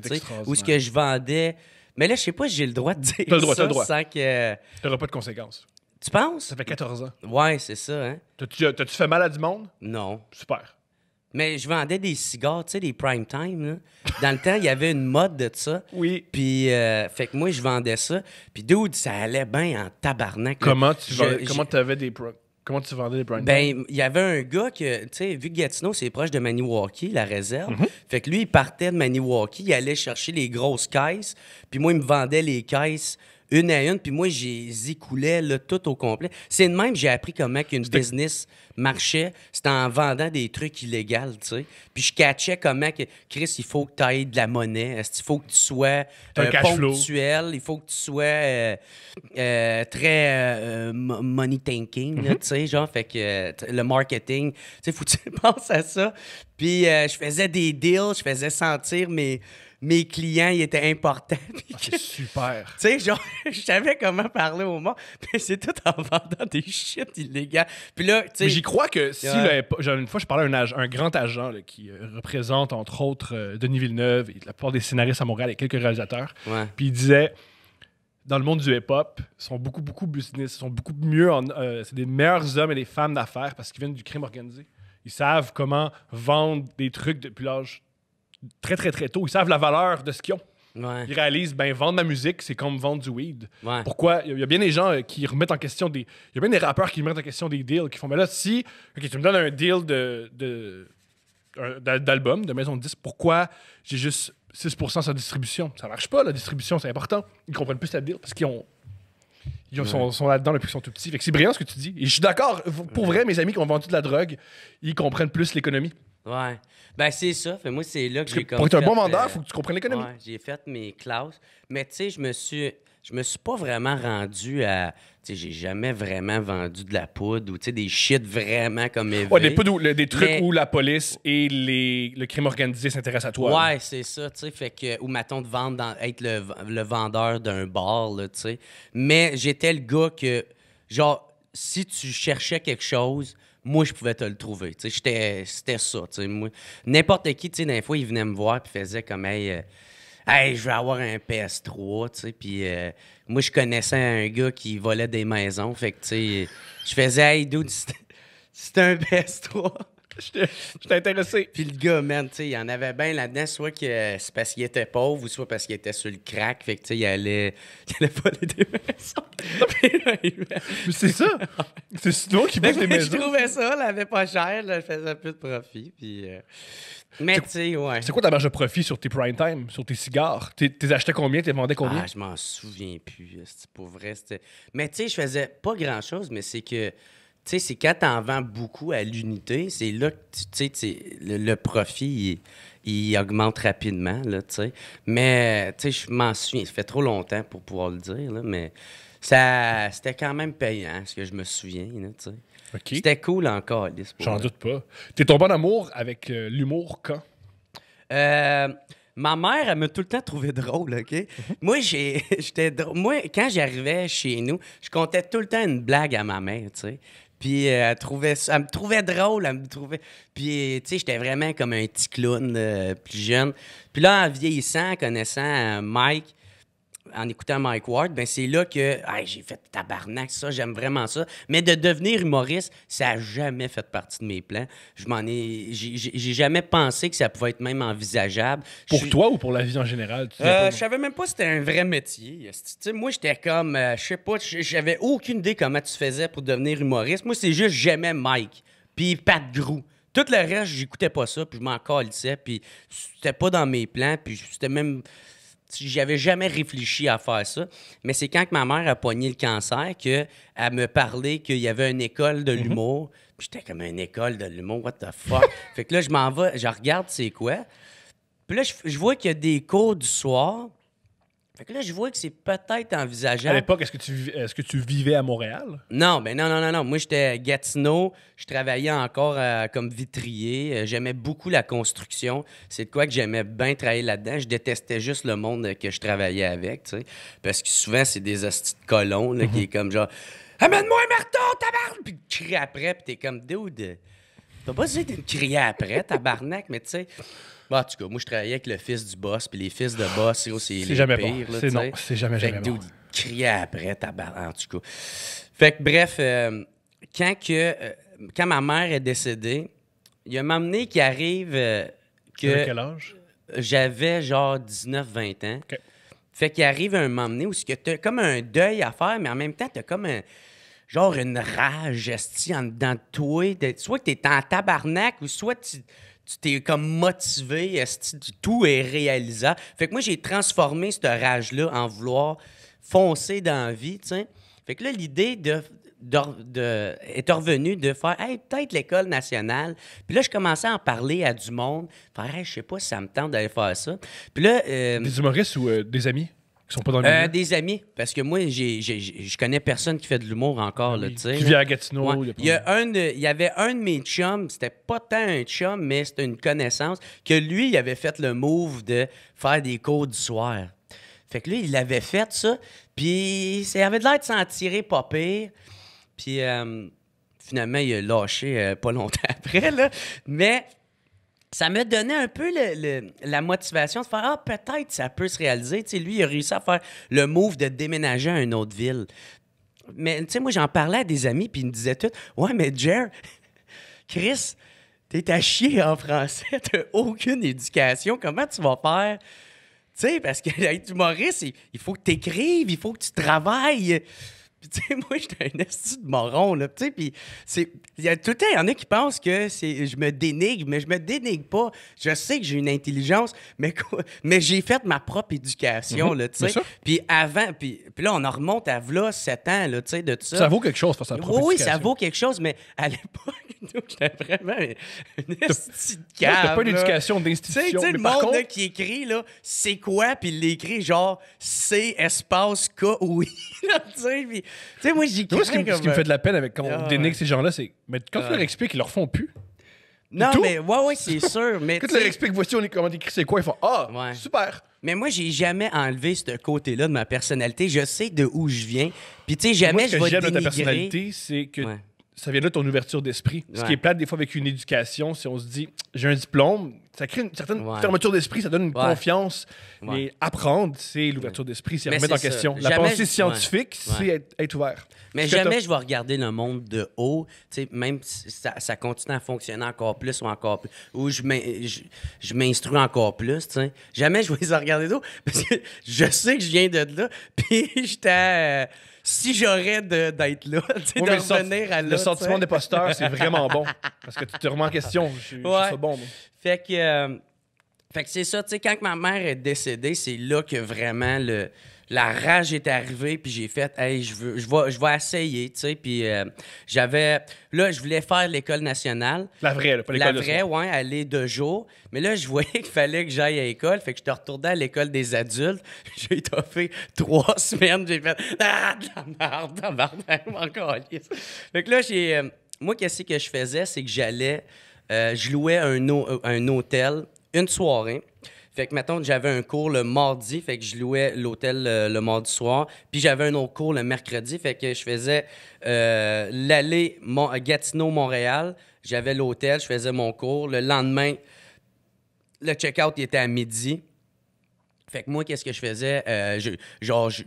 où ce que je vendais mais là, je sais pas si j'ai le droit de dire ça as le droit. que... T'auras pas de conséquences. Tu penses? Ça fait 14 ans. Ouais, c'est ça, hein? Euh, t'as-tu fait mal à du monde? Non. Super. Mais je vendais des cigares, tu sais, des prime time. Dans le temps, il y avait une mode de ça. Oui. Puis, euh, fait que moi, je vendais ça. Puis, dude, ça allait bien en tabarnak. Comment tu avais des, pro... Comment tu vendais les Brian Ben, il y avait un gars que, tu sais, vu que Gatineau, c'est proche de Maniwaki, la réserve, mhm. fait que lui, il partait de Maniwaki, il allait chercher les grosses caisses, puis moi, il me vendait les caisses une à une. Puis moi, j'y coulais tout au complet. C'est de même j'ai appris comment une business marchait. C'était en vendant des trucs illégaux, tu sais. Puis je catchais comment que, Chris, il faut que tu ailles de la monnaie. Il faut que tu sois euh, ponctuel. Il faut que tu sois euh, euh, très money thinking, mm-hmm. tu sais. Genre, fait que le marketing, tu sais, faut que tu penses à ça. Puis je faisais des deals, je faisais sentir mes mes clients, étaient importants. Ah, super. Tu sais, genre, je savais comment parler au monde, mais c'est tout en vendant des shit illégales. Puis là, tu sais. J'y crois que si, ouais. une fois, je parlais à un, un grand agent qui euh, représente, entre autres, euh, Denis Villeneuve et la plupart des scénaristes à Montréal et quelques réalisateurs. Puis il disait dans le monde du hip-hop, sont beaucoup, beaucoup business, sont beaucoup mieux, en, euh, c'est des meilleurs hommes et des femmes d'affaires parce qu'ils viennent du crime organisé. Ils savent comment vendre des trucs depuis l'âge très, très, très tôt. Ils savent la valeur de ce qu'ils ont. Ils réalisent, ben, vendre ma musique, c'est comme vendre du weed. Pourquoi? Il y, a bien des gens euh, qui remettent en question des. Il y a bien des rappeurs qui remettent en question des deals, qui font, mais là, si tu me donnes un deal de, de d'album, de maison de 10, pourquoi j'ai juste 6% sur distribution? Ça marche pas, la distribution, c'est important. Ils comprennent plus la deal parce qu'ils ont. Ils sont, là-dedans depuis qu'ils sont tout petits. c'est brillant ce que tu dis. Et je suis d'accord. Pour vrai, mes amis qui ont vendu de la drogue, ils comprennent plus l'économie. Ouais. Ben, c'est ça. Fait, moi, c'est là que j'ai Pour être un bon vendeur, il euh, faut que tu comprennes l'économie. Ouais, j'ai fait mes classes. Mais tu sais, je me suis. Je me suis pas vraiment rendu à. Tu sais, j'ai jamais vraiment vendu de la poudre ou tu sais, des shit vraiment comme. Éveil, ouais, des, poudres, des trucs où la police et les, le crime organisé s'intéressent à toi. Ouais, c'est ça, tu sais. Fait que. Ou mettons de vendre être le, vendeur d'un bar, tu sais. Mais j'étais le gars que. Genre, si tu cherchais quelque chose, moi, je pouvais te le trouver. C'était ça. N'importe qui, des fois, il venait me voir et faisait comme Hey, euh, hey je vais avoir un PS3. Puis euh, moi, je connaissais un gars qui volait des maisons. Fait que, tu sais, je faisais Hey, dude, c'est un PS3. J'étais intéressé. Puis le gars, man, tu sais, il y en avait bien là-dedans, soit que c'est parce qu'il était pauvre ou soit parce qu'il était sur le crack. Fait que, tu sais, il allait, il allait pas les mais c'est ça. C'est toi qui bouge les maisons. Je trouvais ça, il n'avait pas cher, je faisais plus de profit. Puis. Euh, mais tu sais, ouais. C'est quoi ta marge de profit sur tes prime time, sur tes cigares? T'es achetais combien? T'es vendais combien? Ah, je m'en souviens plus. C'est pour vrai. Mais tu sais, je faisais pas grand-chose, mais c'est que tu sais, c'est quand tu en vends beaucoup à l'unité, c'est là que tu sais, le, le, profit, il, augmente rapidement, là, tu sais. Mais, tu sais, je m'en souviens, ça fait trop longtemps pour pouvoir le dire, là, mais ça, c'était quand même payant, hein, ce que je me souviens, tu sais. C'était cool encore, J'en doute pas. T'es tombé en amour avec euh, l'humour quand? Euh, ma mère, elle m'a tout le temps trouvé drôle, OK? Mhm. Moi, j'étais Moi, quand j'arrivais chez nous, je comptais tout le temps une blague à ma mère, tu sais. Puis euh, elle, trouvait, elle me trouvait drôle, elle me trouvait. Puis tu sais, j'étais vraiment comme un petit clown euh, plus jeune. Puis là, en vieillissant, en connaissant euh, Mike, en écoutant Mike Ward, ben c'est là que j'ai fait tabarnak, ça, j'aime vraiment ça. Mais de devenir humoriste, ça n'a jamais fait partie de mes plans. Je m'en ai. J'ai jamais pensé que ça pouvait être même envisageable. Pour toi ou pour la vie en général? Euh, je savais même pas si c'était un vrai métier. moi, j'étais comme. Euh, je sais pas, j'avais aucune idée comment tu faisais pour devenir humoriste. Moi, c'est juste j'aimais Mike, puis Pat Grou. Tout le reste, j'écoutais pas ça, puis je m'en calissais, puis c'était pas dans mes plans, puis c'était même j'avais jamais réfléchi à faire ça, mais c'est quand que ma mère a poigné le cancer qu'elle me parlait qu'il y avait une école de mhm. l'humour. j'étais comme une école de l'humour, what the fuck? fait que là, je m'en vais, je regarde c'est quoi. Puis là, je, je vois qu'il y a des cours du soir. Fait que là, je vois que c'est peut-être envisageable. À l'époque, est-ce que, tu, est-ce que tu vivais à Montréal? Non, ben non, non, non, non. Moi, j'étais Gatineau. Je travaillais encore euh, comme vitrier. Euh, j'aimais beaucoup la construction. C'est de quoi que j'aimais bien travailler là-dedans. Je détestais juste le monde que je travaillais avec, tu sais. Parce que souvent, c'est des hosties de colons, qui est comme genre « Amène-moi un marteau, tabarnak! » Puis tu cries après, puis t'es comme « Dude, t'as pas besoin de crier après, tabarnak! » Mais tu sais... Bah, en tout cas, moi, je travaillais avec le fils du boss, puis les fils de boss, c'est les jamais pires. C'est non, c'est jamais, fait jamais bon. criait après, tabarnak, en tout cas. Fait que, bref, euh, quand, que, euh, quand ma mère est décédée, il y a un donné qui arrive euh, que... quel âge? J'avais genre 19-20 ans. Fait qu'il arrive un moment donné où tu as comme un deuil à faire, mais en même temps, tu as comme un, genre une rage en dedans de toi. Soit que tu es en tabarnak ou soit tu tu t'es comme motivé, tout est réalisable. Fait que moi, j'ai transformé cette rage-là en vouloir foncer dans la vie, sais Fait que là, l'idée de, de, est revenue de faire hey, peut-être l'école nationale. Puis là, je commençais à en parler à du monde. Faire je sais pas si ça me tente d'aller faire ça. Puis là. Euh, des humoristes ou euh, des amis? sont pas dans euh, des amis, parce que moi, je connais personne qui fait de l'humour encore. Là, qui à Gatineau. Il, y un il y avait un de mes chums, c'était pas tant un chum, mais c'était une connaissance, que lui, il avait fait le move de faire des cours du soir. Fait que lui, il avait fait ça, puis il avait de l'air de s'en tirer pas pire. Puis euh, finalement, il a lâché euh, pas longtemps après, là. Mais ça me donnait un peu la motivation de faire Ah, peut-être ça peut se réaliser. T'sais, lui, il a réussi à faire le move de déménager à une autre ville. Mais tu sais, moi, j'en parlais à des amis, puis ils me disaient tout Ouais, mais Jer, Chris, t'es à chier en français, t'as aucune éducation, comment tu vas faire? Tu sais, parce que être humoriste, il faut que tu écrives, il faut que tu travailles tu sais, moi, j'étais un esti de moron, là. Tu sais, puis c'est... Il y a tout le temps, il y en a qui pensent que c'est... je me dénigre, mais je me dénigre pas. Je sais que j'ai une intelligence, mais, mais j'ai fait ma propre éducation, mhm. là, tu sais. Puis avant... Puis, là, on en remonte à v'là 7 ans, là, tu sais, de tout ça. Ça vaut quelque chose, pour sa propre Oui, ça vaut quelque chose, mais à l'époque, j'étais vraiment une esti de cave, T'as pas une éducation d'institution, mais le monde, qui écrit, là, c'est quoi, puis il l'écrit genre « c'est espace K, tu sais, sais, moi, j'y crois. Moi, ce qui, me fait de la peine avec quand euh, on dénigre ces gens-là, c'est. Mais quand tu leur expliques, ils leur font plus. Non, mais ouais, ouais, c'est sûr. Mais Quand tu leur expliques, voici, on est comment écrit, c'est quoi, ils font Ah, super. Mais moi, j'ai jamais enlevé ce côté-là de ma personnalité. Je sais de où je viens. Puis, tu sais, jamais moi, ce je vais j'aime de ta personnalité, c'est que ça vient de ton ouverture d'esprit. Ce qui est plate, des fois, avec une éducation, si on se dit, j'ai un diplôme, ça crée une certaine fermeture d'esprit, ça donne une confiance. Mais apprendre, c'est l'ouverture d'esprit, c'est remettre en question. la pensée scientifique, c'est être, ouvert. Mais jamais je vais regarder le monde de haut, même si ça, continue à fonctionner encore plus ou encore plus, ou je m'instruis encore plus. Jamais je vais les regarder de haut parce que je sais que je viens de là, puis j'étais. Euh, si j'aurais d'être là, oui, de revenir à là. Le sentiment posteurs, c'est vraiment bon. Parce que tu te remets en question. Je, ouais. bon. Fait que, euh, fait que c'est ça, tu sais, quand ma mère est décédée, c'est là que vraiment le la rage est arrivée, puis j'ai fait, hey, je veux, je vais, essayer, tu sais. Puis euh, j'avais, là, je voulais faire l'école nationale. La vraie, pas l'école La vraie, oui, aller deux jours. Mais là, je voyais qu'il fallait que j'aille à l'école, fait que je te retournais à l'école des adultes. J'ai étoffé trois semaines, j'ai fait, ah, de la merde, de la merde, encore Fait que là, j'ai, euh, moi, qu'est-ce que je faisais, c'est que j'allais, euh, je louais un, un hôtel une soirée fait que, mettons, j'avais un cours le mardi, fait que je louais l'hôtel euh, le mardi soir. Puis j'avais un autre cours le mercredi, fait que je faisais euh, l'aller mon, Gatineau-Montréal. J'avais l'hôtel, je faisais mon cours. Le lendemain, le check-out était à midi. Fait que moi, qu'est-ce que je faisais? Euh, je, genre, je,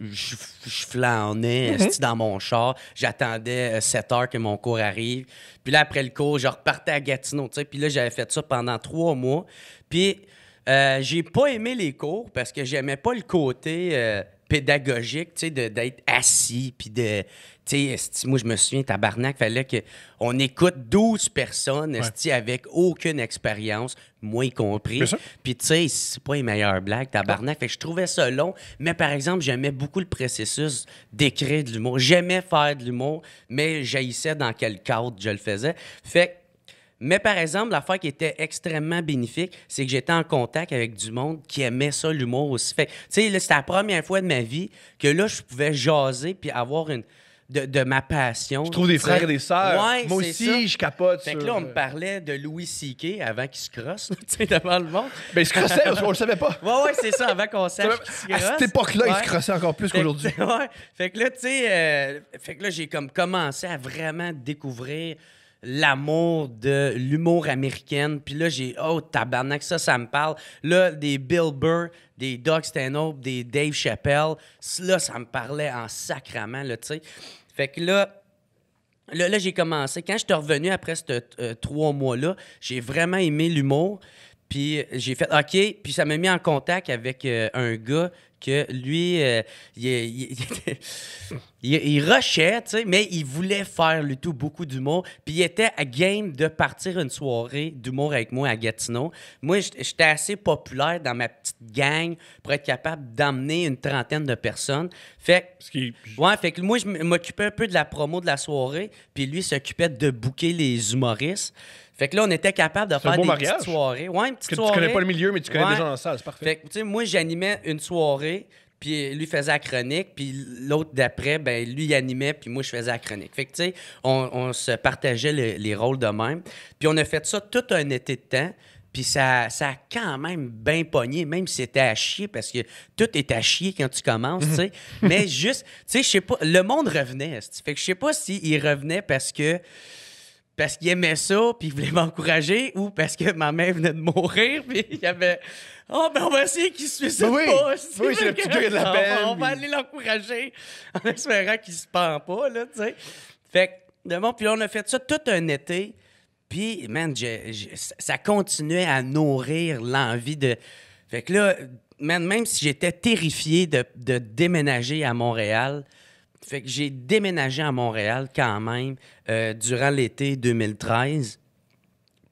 flânais mhm. dans mon char. J'attendais 7 heures que mon cours arrive. Puis là, après le cours, je repartais à Gatineau. sais, Puis là, j'avais fait ça pendant trois mois. Puis euh, j'ai pas aimé les cours parce que j'aimais pas le côté euh, pédagogique, tu sais, d'être assis, puis de... Tu moi, je me souviens, tabarnak, fallait qu'on écoute 12 personnes, ouais. avec aucune expérience, moi y compris. Puis, tu sais, c'est pas les meilleures blagues, tabarnak. Fait que je trouvais ça long, mais par exemple, j'aimais beaucoup le processus d'écrire de l'humour. J'aimais faire de l'humour, mais j'haïssais dans quel cadre je le faisais. Fait que mais par exemple, l'affaire qui était extrêmement bénéfique, c'est que j'étais en contact avec du monde qui aimait ça, l'humour aussi. Fait tu sais, c'était la première fois de ma vie que là, je pouvais jaser puis avoir une. De, ma passion. Je trouve des frères et des sœurs. Moi aussi, je capote. Fait que là, on me euh, parlait de Louis C.K. avant qu'il se crosse, tu sais, devant le monde. Ben, il se crossait, on savais le savait pas. Ouais, ouais, c'est ça, avant qu'on sache qu'il se crosse. À cette époque-là, il se crossait encore plus qu'aujourd'hui. Ouais. Fait que là, tu sais, euh, fait que là, j'ai comme commencé à vraiment découvrir l'amour de l'humour américaine. Puis là, j'ai, oh, tabarnak, ça, ça me parle. Là, des Bill Burr, des Doug Stanhope, des Dave Chappelle, là, ça me parlait en sacrament, là, tu sais. Fait que là, Là, là j'ai commencé. Quand je suis revenu après ces euh, trois mois-là, j'ai vraiment aimé l'humour. Puis euh, j'ai fait OK. Puis ça m'a mis en contact avec euh, un gars que lui, euh, il, il, rushait, tu sais, mais il voulait faire le tout beaucoup d'humour. Puis il était à game de partir une soirée d'humour avec moi à Gatineau. Moi, j'étais assez populaire dans ma petite gang pour être capable d'emmener une trentaine de personnes. Fait que, ouais, fait que moi, je m'occupais un peu de la promo de la soirée, puis lui s'occupait de bouquer les humoristes. Fait que là, on était capable de faire des petites soirées. Ouais, une petite que soirée. Tu connais pas le milieu, mais tu connais des gens dans la salle, c'est parfait. Fait que, tu sais, moi, j'animais une soirée, puis lui faisait la chronique, puis l'autre d'après, ben lui il animait, puis moi je faisais la chronique. Fait que tu sais, on, se partageait les rôles de même. Puis on a fait ça tout un été de temps. Puis ça, ça a quand même bien pogné, même si c'était à chier, parce que tout est à chier quand tu commences, tu sais. Mais juste, tu sais, je sais pas, le monde revenait. Fait que je sais pas s'il revenait parce que parce qu'il aimait ça, puis il voulait m'encourager, ou parce que ma mère venait de mourir, puis il y avait « Oh, ben on va essayer qu'il se suicide pas! » Oui, j'ai le petit gars de la peine. On, va aller l'encourager en espérant qu'il se pend pas, là, tu sais. Fait que, bon, puis on a fait ça tout un été, puis, man, ça continuait à nourrir l'envie de... Fait que là, man, même si j'étais terrifié de déménager à Montréal... Fait que j'ai déménagé à Montréal quand même euh, durant l'été 2013.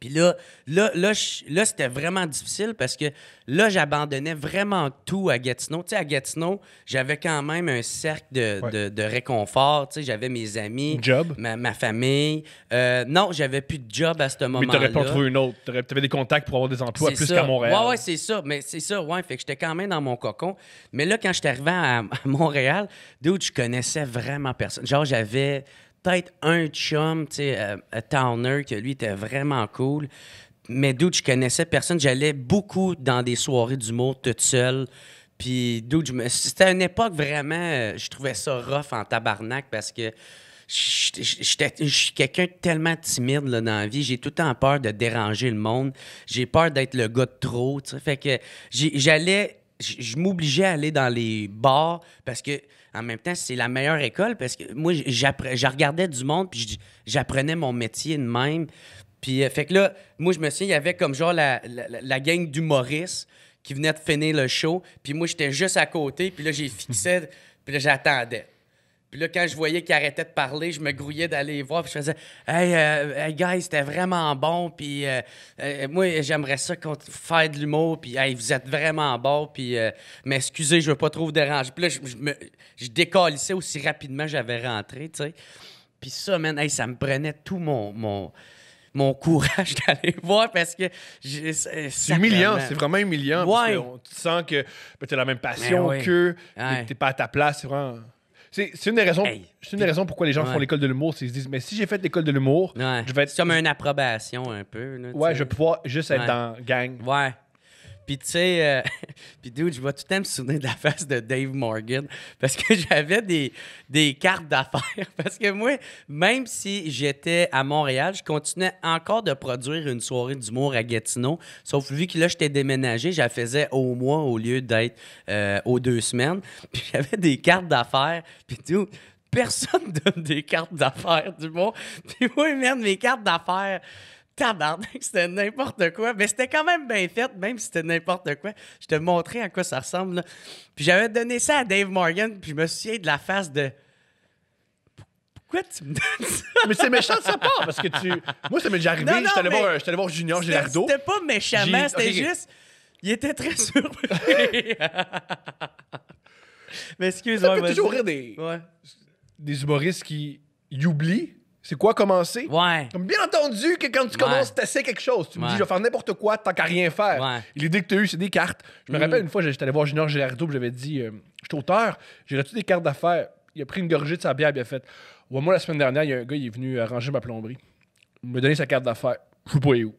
Puis là, là, c'était vraiment difficile parce que là, j'abandonnais vraiment tout à Gatineau. Tu sais, à Gatineau, j'avais quand même un cercle de, réconfort. Tu sais, j'avais mes amis, job. Ma, famille. Euh, non, j'avais plus de job à ce moment-là. Mais n'aurais pas trouvé une autre. Tu avais des contacts pour avoir des emplois plus qu'à Montréal. Ouais, ouais, c'est ça. Mais c'est ça, ouais. Fait que j'étais quand même dans mon cocon. Mais là, quand j'étais arrivé à, Montréal, d'où je connaissais vraiment personne. Genre, j'avais être un chum, tu sais, euh, Towner, que lui était vraiment cool. Mais d'où je connaissais personne. J'allais beaucoup dans des soirées d'humour toute seule. Puis d'où C'était une époque vraiment. Euh, je trouvais ça rough en tabarnak parce que. Je suis quelqu'un tellement timide dans la vie. J'ai tout le temps peur de déranger le monde. J'ai peur d'être le gars de trop. Fait que j'allais je m'obligeais à aller dans les bars parce que en même temps, c'est la meilleure école parce que moi, je regardais du monde, puis j'apprenais mon métier de même. Puis, euh, fait que là, moi, je me souviens, il y avait comme genre la, la, la gang d'humoristes qui venait de finir le show. Puis moi, j'étais juste à côté. Puis là, j'ai fixé. puis là, j'attendais. Puis là, quand je voyais qu'il arrêtait de parler, je me grouillais d'aller voir. Puis je faisais Hey, euh, hey guys, c'était vraiment bon. Puis euh, euh, moi, j'aimerais ça fasse de l'humour. Puis hey, vous êtes vraiment bon. Puis mais excusez, je veux pas trop vous déranger. Puis là, je, aussi rapidement que j'avais rentré, tu Puis ça, man, ça me prenait tout mon, mon courage d'aller voir parce que. C'est humiliant, c'est vraiment humiliant. Parce on, tu sens que ben, tu as la même passion que. Ben qu'eux, tu n'es pas à ta place. C'est vraiment. C'est une des raisons, des pourquoi les gens font l'école de l'humour. C'est qu'ils se disent, mais si j'ai fait l'école de l'humour, je vais C'est comme une approbation un peu. ouais, je vais pouvoir juste être dans gang. Ouais. Puis, tu sais, euh, je vais tout le temps me souvenir de la face de Dave Morgan parce que j'avais des, des cartes d'affaires. Parce que moi, même si j'étais à Montréal, je continuais encore de produire une soirée d'humour à Gatineau. Sauf vu que là, j'étais déménagé, je la faisais au mois au lieu d'être euh, aux deux semaines. Puis j'avais des cartes d'affaires. Puis tout personne donne des cartes d'affaires du monde. Puis moi, merde, mes cartes d'affaires, tabarnak, c'était n'importe quoi. Mais c'était quand même bien fait, même si c'était n'importe quoi. Je te montrais à quoi ça ressemble. Là. Puis j'avais donné ça à Dave Morgan, puis je me souviens de la face de. Pourquoi tu me donnes ça? Mais c'est méchant de sa part, parce que tu. Moi, ça m'est déjà arrivé. je t'allais voir, voir Junior Gérardo. C'était pas méchamment, c'était juste. Il était très surpris. Mais excuse-moi. Ça fait toujours des, des humoristes qui oublient c'est quoi commencer? Ouais. bien entendu que quand tu commences, tu essaies quelque chose. Tu me dis, je vais faire n'importe quoi tant qu'à rien faire. L'idée que tu as eue, c'est des cartes. Je me mm. rappelle une fois, j'étais allé voir Junior Gérardo, j'avais dit, euh, je suis auteur, j'ai tu des cartes d'affaires? Il a pris une gorgée de sa bière, il a fait, ouais, moi, la semaine dernière, il y a un gars, il est venu arranger ma plomberie. Il m'a donné sa carte d'affaires. Je sais pas où.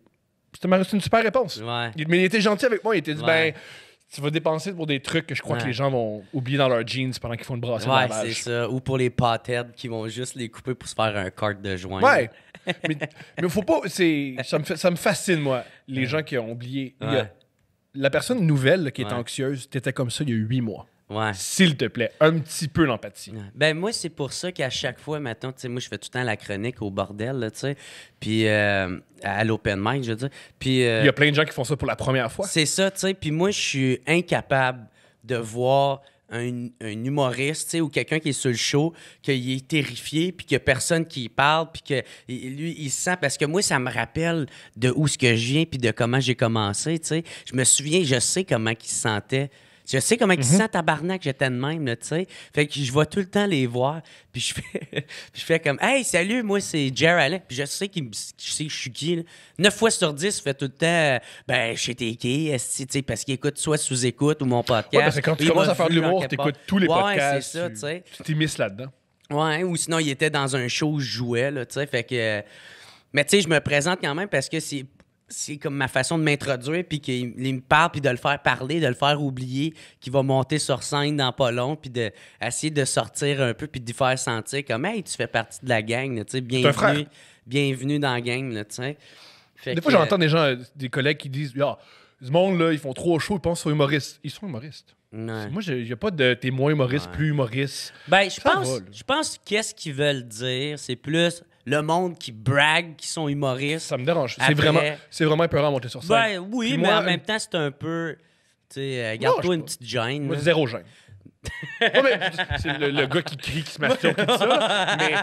C'était une super réponse. Il, mais il était gentil avec moi. Il était dit, ben, tu vas dépenser pour des trucs que je crois que les gens vont oublier dans leurs jeans pendant qu'ils font une brassée ouais, c'est ça. Ou pour les potheads qui vont juste les couper pour se faire un cart de joint. Ouais. mais, mais faut pas. Ça me, ça me fascine, moi, les gens qui ont oublié. la personne nouvelle qui est anxieuse, tu t'étais comme ça il y a huit mois. S'il te plaît, un petit peu d'empathie. Ben moi, c'est pour ça qu'à chaque fois, maintenant, moi, je fais tout le temps la chronique au bordel, tu sais, puis euh, à l'open mic, je veux dire. Puis, euh, Il y a plein de gens qui font ça pour la première fois. C'est ça, tu sais, puis moi, je suis incapable de voir un, humoriste, tu sais, ou quelqu'un qui est sur le show, qu'il est terrifié, puis qu'il a personne qui parle, puis que lui, il sent... Parce que moi, ça me rappelle de où ce que je viens, puis de comment j'ai commencé, tu sais. Je me souviens, je sais comment il se sentait je sais comment mm -hmm. tabarnak, j'étais de même, tu sais. Fait que je vois tout le temps les voir, puis je fais, je fais comme Hey, salut, moi c'est Jerry Allen, puis je sais qu'il je sais que je suis qui. neuf fois sur dix, je fais tout le temps Ben, je sais tu sais, parce qu'il écoute soit sous écoute ou mon podcast. Ouais, parce que quand tu commences à faire de l'humour, écoutes tous les ouais, podcasts. c'est ça, tu sais. Tu t'immisces là-dedans. Ouais, ou sinon il était dans un show, je jouais, tu sais. Fait que. Mais tu sais, je me présente quand même parce que c'est c'est comme ma façon de m'introduire, puis qu'il me parle, puis de le faire parler, de le faire oublier, qu'il va monter sur scène dans pas long, puis d'essayer de, de sortir un peu, puis de lui faire sentir comme Hey, tu fais partie de la gang, tu sais, bienvenue, bienvenue dans la gang, Des fois, j'entends des gens, des collègues qui disent oh, ce monde, là, ils font trop chaud, ils pensent qu'ils sont humoristes. Ils sont humoristes. Moi, il n'y pas de t'es moins humoriste, plus humoriste. Ben, je pense, je pense qu'est-ce qu'ils veulent dire, c'est plus le monde qui brague, qui sont humoristes. Ça me dérange. C'est vraiment, c'est vraiment rare à monter sur ça. Ben, oui, mais en même temps, c'est un peu. Tu sais, euh, garde-toi une petite gêne. Moi, zéro gêne. c'est le, gars qui crie, qui se masturbe, tout ça. Mais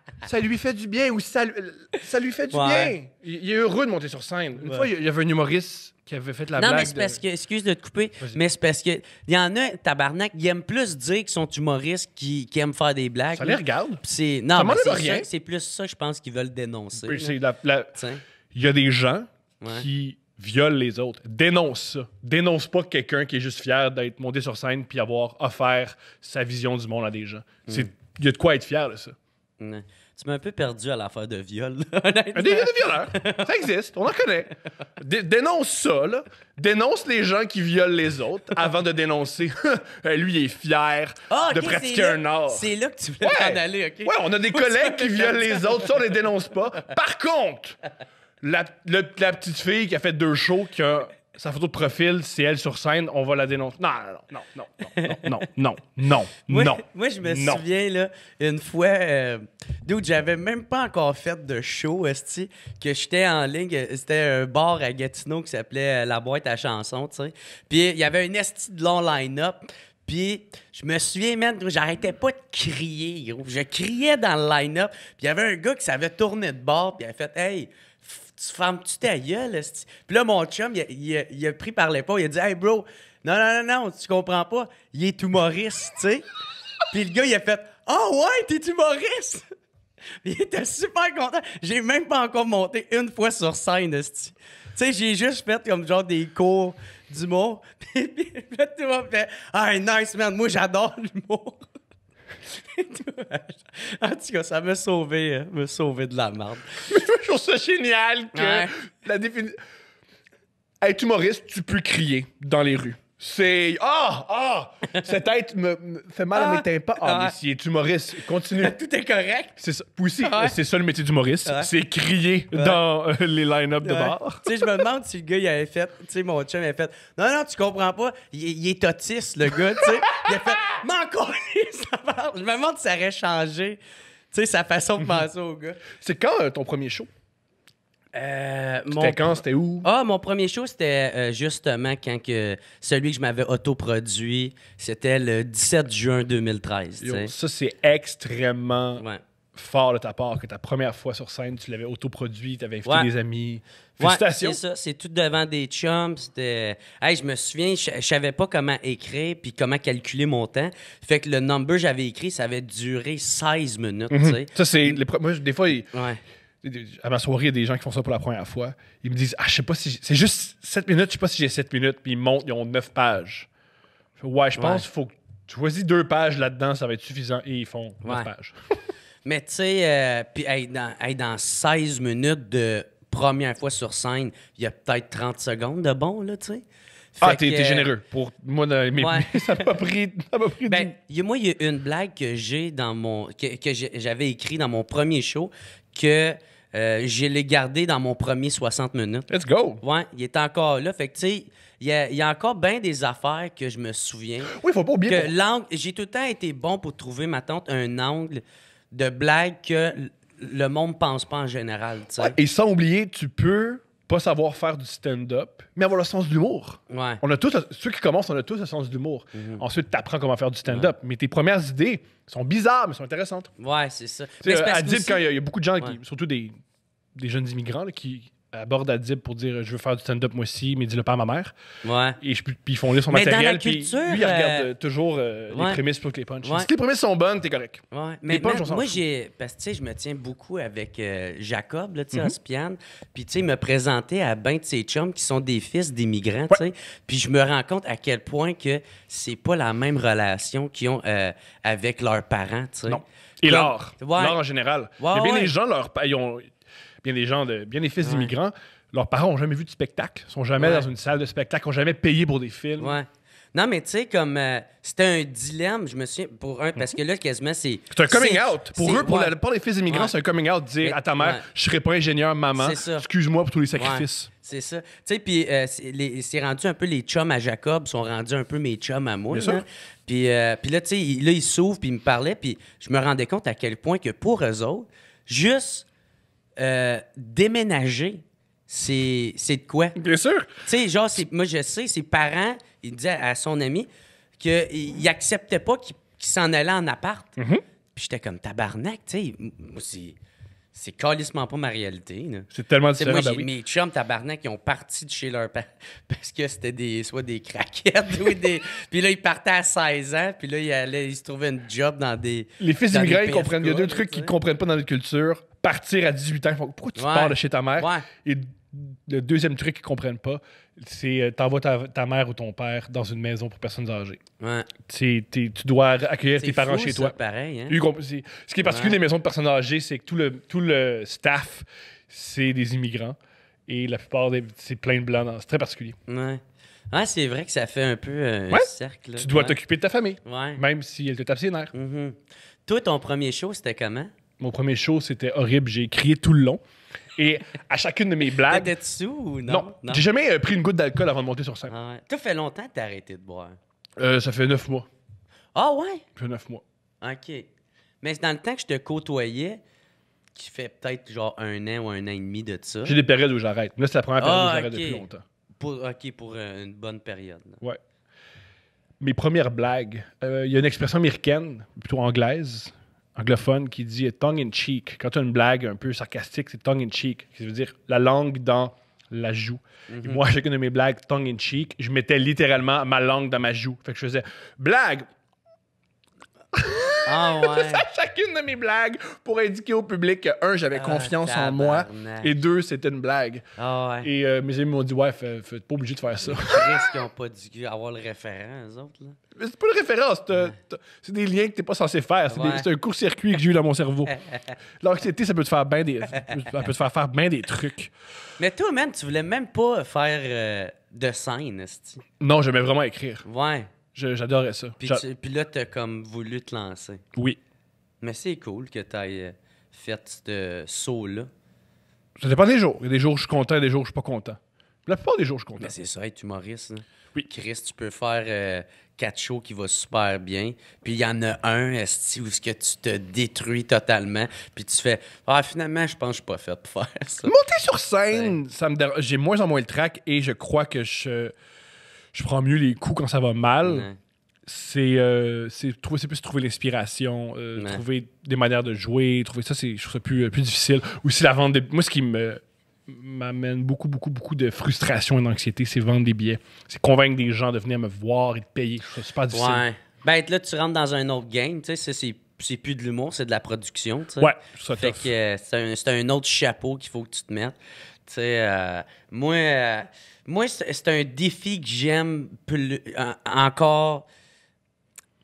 ça lui fait du bien ou ça, lui fait du bien. Il, est heureux de monter sur scène. Une fois, il y avait un humoriste qui avait fait la blague. Non, mais c'est parce que, excuse de te couper, mais c'est parce que, il y en a, tabarnak, qui aiment plus dire qu'ils sont humoristes qui, aiment faire des blagues. Ça les regarde. C'est, non, mais c'est plus ça, je pense, qu'ils veulent dénoncer. Il y a des gens qui violent les autres. Dénonce ça. Dénonce pas quelqu'un qui est juste fier d'être monté sur scène puis avoir offert sa vision du monde à des gens. Hmm. Il y a de quoi être fier de ça. Tu m'as un peu perdu à l'affaire de viol. Il y a des Ça existe. On en connaît. dénonce ça. Là. Dénonce les gens qui violent les autres avant de dénoncer. Euh, lui, il est fier ah, de pratiquer un art. C'est là que tu voulais en aller. OK? Ouais, on a des collègues qui violent les autres. Ça, on les dénonce pas. Par contre, la, la petite fille qui a fait deux shows qui a sa photo de profil, c'est elle sur scène, on va la dénoncer. Non, non, non, non, non, non, non, non, non. Moi, je me souviens, là, une fois, euh, Dude, j'avais même pas encore fait de show, esti, que j'étais en ligne, euh, c'était un bar à Gatineau qui s'appelait euh, La Boîte à chansons, tu sais. Puis il y avait une esti de long line-up. Puis, je me souviens, que j'arrêtais pas de crier, gros. Je criais dans le line-up. Puis, il y avait un gars qui savait tourner de bord, puis il a fait Hey, tu fermes-tu ta gueule? Puis là, mon chum, il, il, il a pris par l'épaule, il a dit, hey bro, non, non, non, non, tu comprends pas, il est humoriste, tu sais. Puis le gars, il a fait, ah oh, ouais, t'es humoriste! il était super content. J'ai même pas encore monté une fois sur scène, Tu sais, j'ai juste fait comme genre des cours d'humour. Puis, il tout fait, Hey, ah, nice man, moi j'adore l'humour. en tout cas, ça m'a sauvé, hein, me sauvé de la merde. Mais je trouve ça génial que la définition. Être humoriste, tu peux crier dans les rues. C'est. Ah! Ah! Cette tête me, fait mal à mes ah. tympans. Ah, mais ah. s'il est humoriste, continue. Tout est correct. C'est ça. c'est ça le métier d'humoriste. C'est crier dans euh, les line-up de bar. Tu sais, je me demande si le gars, il avait fait. Tu sais, mon chum, il avait fait. Non, non, tu comprends pas. Il, est autiste, le gars, tu sais. Il a fait. M'en ça Je me demande si ça aurait changé, tu sais, sa façon de penser au gars. C'est quand euh, ton premier show? Euh, c'était quand, c'était où? Ah, mon premier show, c'était euh, justement quand que celui que je m'avais autoproduit, c'était le 17 juin 2013. ça, c'est extrêmement fort de ta part que ta première fois sur scène, tu l'avais autoproduit, tu avais invité des amis. Félicitations! c'est tout devant des chums. je me souviens, je, savais pas comment écrire puis comment calculer mon temps. Fait que le number que j'avais écrit, ça avait duré 16 minutes. Mhm. Ça, c'est. des fois, à ma soirée, il y a des gens qui font ça pour la première fois. Ils me disent Ah, je sais pas si. C'est juste 7 minutes, je sais pas si j'ai 7 minutes. Puis ils montent, ils ont 9 pages. ouais, je pense qu'il faut que tu choisis deux pages là-dedans, ça va être suffisant. Et ils font 9 pages. Mais tu sais, euh, puis dans, 16 minutes de première fois sur scène, il y a peut-être 30 secondes de bon, là, tu sais. ah, t'es euh, généreux. Pour moi, ça m'a pris, ça pris ben, Moi, il y a une blague que j'ai dans mon... que, j'avais écrit dans mon premier show que euh, je l'ai gardé dans mon premier 60 minutes. Let's go! Ouais, il est encore là. Fait que, tu sais, il y, a, encore bien des affaires que je me souviens. Oui, il faut pas oublier. j'ai tout le temps été bon pour trouver, ma tante, un angle de blague que le monde pense pas en général. et sans oublier, tu peux pas savoir faire du stand-up, mais avoir le sens de l'humour. On a tous, ceux qui commencent, on a tous le sens de l'humour. Mm-hmm. Ensuite, tu apprends comment faire du stand-up. Mais tes premières idées sont bizarres, mais sont intéressantes. Ouais, c'est ça. Tu quand il y, a beaucoup de gens, qui, surtout des, jeunes immigrants, qui, à bord Adib pour dire je veux faire du stand-up moi aussi, mais dis-le pas à ma mère. Ouais. Et puis ils font lire son mais matériel. puis lui, il regarde euh, euh, toujours euh, les prémices plutôt que les punches. Si les prémices sont bonnes, t'es correct. Ouais. Mais moi, Parce que je me tiens beaucoup avec Jacob, là, tu sais, mm Puis tu sais, me présenter à ben de ses chums qui sont des fils d'immigrants, tu Puis je me rends compte à quel point que c'est pas la même relation qu'ils ont avec leurs parents, tu sais. Non. Et l'art. L'art en général. Mais bien, les gens, leur, ils ont bien des gens, de, bien des fils d'immigrants, leurs parents n'ont jamais vu de spectacle, sont jamais dans une salle de spectacle, n'ont jamais payé pour des films. Non, mais tu sais, comme euh, c'était un dilemme, je me suis pour un, parce que là, mhm. quasiment, c'est. C'est un coming out. Pour eux, pour les fils immigrants, c'est un coming out de dire à ta mère, je serai pas ingénieur, maman, excuse-moi pour tous les sacrifices. C'est ça. Tu sais, puis euh, c'est rendu un peu les chums à Jacob, sont rendus un peu mes chums à moi. Hein. Euh, puis là, tu sais, là, ils s'ouvrent, puis ils me parlaient, puis je me rendais compte à quel point que pour eux autres, juste euh, déménager, c'est, c'est de quoi? Bien sûr. Tu sais, genre, moi, je sais, ses parents, il disait à son ami qu'il n'acceptait pas qu'il, s'en allait en appart. Mm-hmm. Puis j'étais comme tabarnak, tu sais. Moi, c'est, c'est calissement pas ma réalité. C'est tellement différent différent. moi, mes chums tabarnak, ils ont parti de chez leur père parce que c'était des, soit des craquettes ou Puis là, ils partaient à 16 ans, puis là, ils, allaient, ils se trouvaient une job dans des. Les fils d'immigrés, ils comprennent. Il y a deux trucs qu'ils ne comprennent pas dans notre culture partir à 18 ans. Pourquoi tu pars de chez ta mère? Et le deuxième truc qu'ils comprennent pas, c'est euh, t'envoies ta, ta, mère ou ton père dans une maison pour personnes âgées. tu dois accueillir tes parents chez toi. Pareil, hein? Ce qui est particulier des maisons de personnes âgées, c'est que tout le, tout le staff, c'est des immigrants. Et la plupart, c'est plein de blancs. C'est très particulier. c'est vrai que ça fait un peu euh, un cercle. Tu dois t'occuper de ta famille, même si elle te tape ses nerfs. Mm-hmm. Toi, ton premier show, c'était comment? Mon premier show, c'était horrible. J'ai crié tout le long. Et à chacune de mes blagues. T'étais sous ou non? Non. J'ai jamais euh, pris une goutte d'alcool avant de monter sur scène. Ah ça fait longtemps que t'as arrêté de boire. Euh, ça fait neuf mois. Ah ouais? Ça neuf mois. OK. Mais c'est dans le temps que je te côtoyais, qui fait peut-être genre un an ou un an et demi de ça. J'ai des périodes où j'arrête. Là, c'est la première période où ah, j'arrête depuis longtemps. OK, pour euh, une bonne période. Là. Ouais. Mes premières blagues. Il y a une expression américaine, plutôt anglaise, anglophone qui dit tongue in cheek. Quand tu as une blague un peu sarcastique, c'est tongue in cheek, qui veut dire la langue dans la joue. Mhm. moi, chacune de mes blagues tongue in cheek, je mettais littéralement ma langue dans ma joue. Fait que je faisais blague. Ah ça à chacune de mes blagues pour indiquer au public que, un, j'avais ah, confiance en moi, et deux, c'était une blague. Ah, et euh, mes amis m'ont dit, ouais, tu pas obligé de faire ça. Qu'est-ce qu'ils n'ont pas dû avoir le référent, eux autres, c'est pas le référent, euh, C'est des liens que t'es pas censé faire. C'est un court-circuit que j'ai eu dans mon cerveau. L'anxiété, ça peut te faire bien des, ça peut te faire faire bien des trucs. Mais toi, même tu voulais même pas faire euh, de scène, Non, j'aimais vraiment écrire. Ouais. J'adorais ça. Puis, là, t'as comme voulu te lancer. Oui. Mais c'est cool que t'ailles euh, fait ce saut-là. Ça dépend des jours. Il y a des jours où je suis content, des jours où je suis pas content. La plupart des jours, je suis content. c'est ça, être humoriste. Oui. Chris, tu peux faire euh, quatre shows qui vont super bien, puis il y en a un, où est-ce que tu te détruis totalement, puis tu fais « Ah, finalement, je pense que je suis pas fait pour faire ça. » Monter sur scène, ça me J'ai moins en moins le track et je crois que je je prends mieux les coups quand ça va mal. Euh, c'est, plus trouver l'inspiration, euh, trouver des manières de jouer, trouver ça, c'est, je trouve ça plus, euh, plus difficile. Aussi, la vente Moi, ce qui me, m'amène beaucoup, beaucoup, beaucoup de frustration et d'anxiété, c'est vendre des billets. C'est convaincre des gens de venir me voir et de payer. C'est pas difficile. Ouais. Ben, là, tu rentres dans un autre game, tu sais, c'est, plus de l'humour, c'est de la production. Ouais, c'est, un, autre chapeau qu'il faut que tu te mettes. Tu sais, moi, moi, c'est un défi que j'aime euh, encore,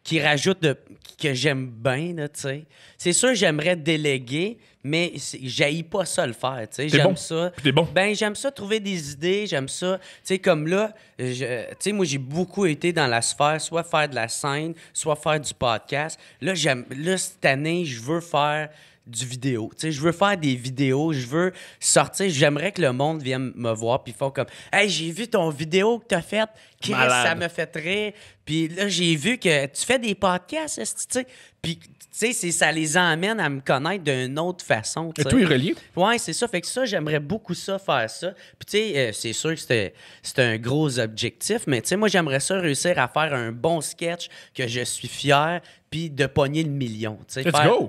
qui rajoute de, que j'aime bien, tu sais. C'est sûr, j'aimerais déléguer, mais j'haïs pas ça le faire, tu sais. J'aime ça. bon. Ben, j'aime ça trouver des idées, j'aime ça. Tu sais, comme là, tu sais, moi, j'ai beaucoup été dans la sphère, soit faire de la scène, soit faire du podcast. Là, j'aime, là cette année, je veux faire du vidéo. Tu je veux faire des vidéos, je veux sortir. J'aimerais que le monde vienne me voir puis font comme Hey, j'ai vu ton vidéo que as faite, ça me fait rire. Puis là, j'ai vu que tu fais des podcasts, tu sais. Puis, tu sais, ça les amène à me connaître d'une autre façon. Et tout est relié. Oui, c'est ça. Fait que ça, j'aimerais beaucoup ça, faire ça. Puis, tu sais, euh, c'est sûr que c'était, un gros objectif, mais tu sais, moi, j'aimerais ça réussir à faire un bon sketch que je suis fier, puis de pogner le million. T'sais, Let's go!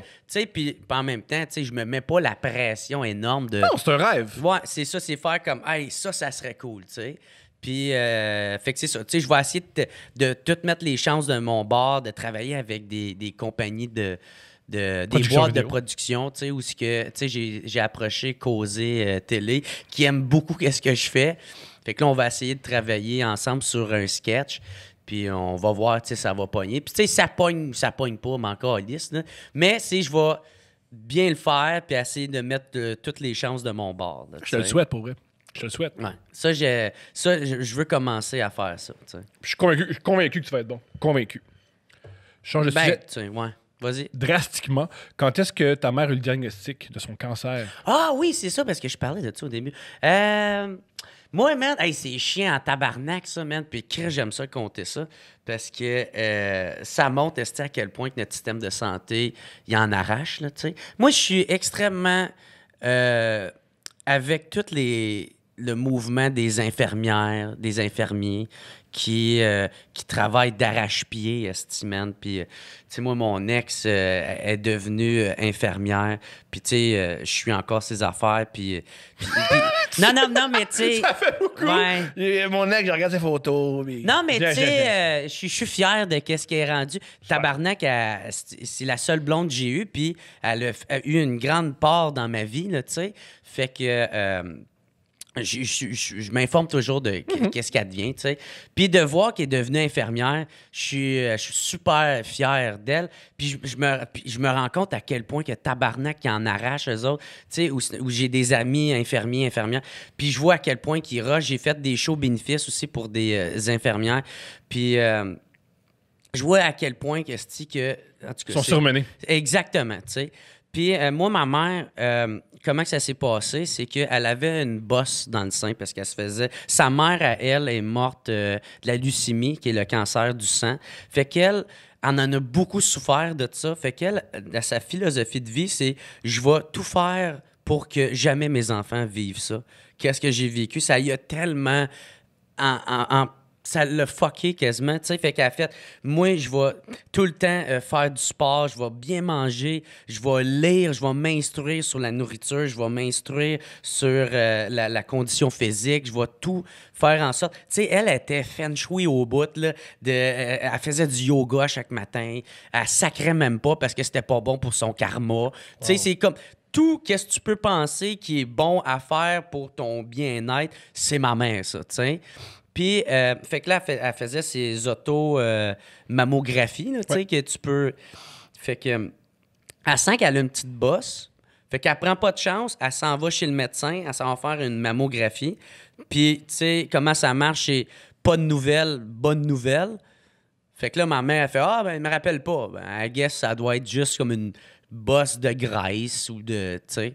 puis en même temps, tu sais, je me mets pas la pression énorme de. Non, c'est un rêve. Ouais, c'est ça, c'est faire comme, hey, ça, ça serait cool, tu sais. Puis, euh, fait que c'est ça. Tu sais, je vais essayer de, tout mettre les chances de mon bord, de travailler avec des, compagnies de. des boîtes de production, tu sais, où que, j'ai approché Causé euh, Télé, qui aime beaucoup qu'est-ce que je fais. Fait que là, on va essayer de travailler ensemble sur un sketch. Puis on va voir, tu sais, ça va pogner. Puis, tu sais, ça pogne ça pogne pas, mais encore liste. Mais, si je vais bien le faire, puis essayer de mettre euh, toutes les chances de mon bord. je te le souhaite pour vrai. Je te le souhaite. Ça, ça, je veux commencer à faire ça. Je suis convaincu, que tu vas être bon. Convaincu. Je change de ben, vas drastiquement. Quand est-ce que ta mère a eu le diagnostic de son cancer? Ah oui, c'est ça, parce que je parlais de ça au début. Euh, moi, man, c'est chiant en tabarnak, ça, man. Puis, j'aime ça compter ça. Parce que euh, ça montre à quel point notre système de santé, il en arrache, là, tu sais. Moi, je suis extrêmement. Euh, avec toutes les le mouvement des infirmières, des infirmiers qui, euh, qui travaillent d'arrache-pied, semaine Puis, euh, tu sais, moi, mon ex euh, est devenue infirmière. Puis, tu sais, je suis encore ses affaires. Puis, non, non, non, mais tu sais. Ça fait beaucoup. Mon ex, je regarde ses photos. Non, mais tu sais, je suis fier de qu'est-ce qui est rendu. Tabarnak, c'est la seule blonde que j'ai eue. Puis, elle a, eu une grande part dans ma vie, tu sais. Fait que je, m'informe toujours de mm-hmm. qu'est-ce qu'elle devient, tu sais. Puis de voir qu'elle est devenue infirmière, je suis, euh, super fier d'elle. Puis je, me, rends compte à quel point que tabarnak qui en arrache eux autres, tu sais, où, j'ai des amis infirmiers, infirmières. Puis je vois à quel point qu'ils rushent. J'ai fait des shows bénéfices aussi pour des euh, infirmières. Puis... Euh, je vois à quel point que, que en tout cas, sont surmenés. Exactement, tu sais. Puis euh, moi, ma mère, euh, comment ça s'est passé, c'est qu'elle avait une bosse dans le sein parce qu'elle se faisait... Sa mère, à elle, est morte euh, de la leucémie, qui est le cancer du sang. Fait qu'elle en a beaucoup souffert de ça. Fait qu'elle, sa philosophie de vie, c'est « je vais tout faire pour que jamais mes enfants vivent ça ». Qu'est-ce que j'ai vécu? Ça y a tellement... en ça l'a fucké quasiment. Tu sais, fait qu'elle fait, moi, je vais tout le temps euh, faire du sport, je vais bien manger, je vais lire, je vais m'instruire sur la nourriture, je vais m'instruire sur euh, la, condition physique, je vais tout faire en sorte. Tu sais, elle était feng shui au bout, là, de, euh, elle faisait du yoga chaque matin, elle sacrait même pas parce que c'était pas bon pour son karma. Tu sais, c'est comme tout qu'est-ce que tu peux penser qui est bon à faire pour ton bien-être, c'est ma mère, ça, tu sais. Puis, euh, fait que là, elle, faisait ses auto-mammographies, euh, tu sais, que tu peux. Fait que, elle sent qu'elle a une petite bosse. Fait qu'elle prend pas de chance, elle s'en va chez le médecin, elle s'en va faire une mammographie. Puis, tu sais, comment ça marche, c'est pas de nouvelles, bonne nouvelle. Fait que là, ma mère, elle fait Ah, ben, elle me rappelle pas. Ben, I guess, ça doit être juste comme une bosse de graisse ou de. Tu sais.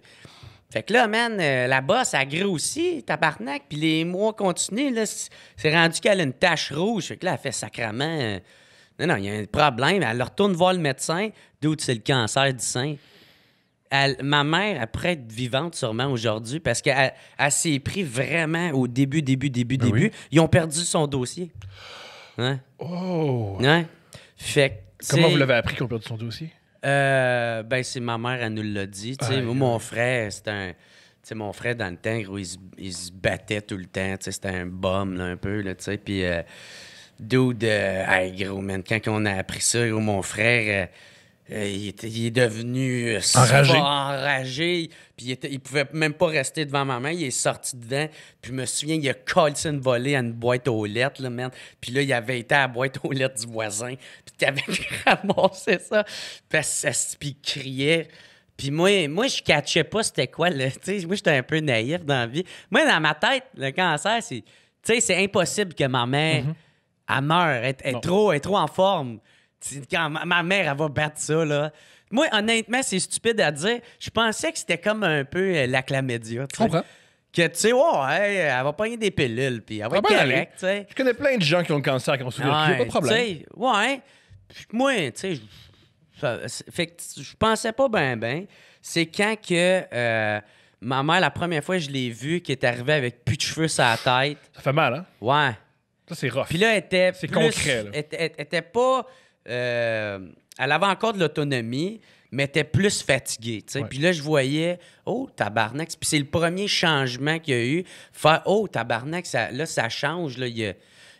Fait que là, man, euh, la bosse, a grossit, tabarnak, puis les mois continuent, là, c'est rendu qu'elle a une tache rouge. Fait que là, elle fait sacrament. Euh, non, non, il y a un problème. Elle retourne voir le médecin, d'où c'est le cancer du sein. ma mère, après être vivante sûrement aujourd'hui, parce qu'elle s'est pris vraiment au début, début, début, ah début. Ils ont perdu son dossier. Hein? Oh! Hein? Fait que, Comment vous l'avez appris qu'ils ont perdu son dossier? Euh, ben, c'est ma mère, elle nous l'a dit. Tu sais, mon frère, c'était un. mon frère, dans le temps, gros, il, se, battait tout le temps. C'était un bum, là, un peu. Là, tu sais. Puis, euh, dude, euh, hey, gros, man, quand on a appris ça, gros, mon frère, euh, euh, il, est devenu euh, enragé. enragé puis il, pouvait même pas rester devant ma main. Il est sorti dedans. Puis je me souviens, il a collé une volée à une boîte aux lettres, là, Puis là, il avait été à la boîte aux lettres du voisin. Puis il avait ramassé ça. Puis, il criait. Puis moi, moi, je catchais pas c'était quoi. moi, j'étais un peu naïf dans la vie. Moi, dans ma tête, le cancer, c'est... c'est impossible que ma mère, mhm. meure. trop, elle est trop en forme. Quand ma mère, elle va battre ça, là. Moi, honnêtement, c'est stupide à dire. Je pensais que c'était comme un peu euh, la clamédia. Tu comprends? Que tu sais, ouais, oh, elle va pogner des pilules, puis elle va être correcte, tu sais. Je connais plein de gens qui ont le cancer, qui ont souffert, ouais, pas de problème. Ouais. Moi, tu sais, fait je pensais pas bien, ben. C'est quand que euh, ma mère, la première fois que je l'ai vue, qui est arrivée avec plus de cheveux sur la tête. Ça fait mal, hein? Ouais. Ça, c'est rough. Puis là, elle était. C'est concret, là. elle était pas elle euh, avait encore de l'autonomie, mais était plus fatiguée. Puis là, je voyais, oh, tabarnak. Puis c'est le premier changement qu'il y a eu. oh, tabarnak, là, ça change. Là, il y a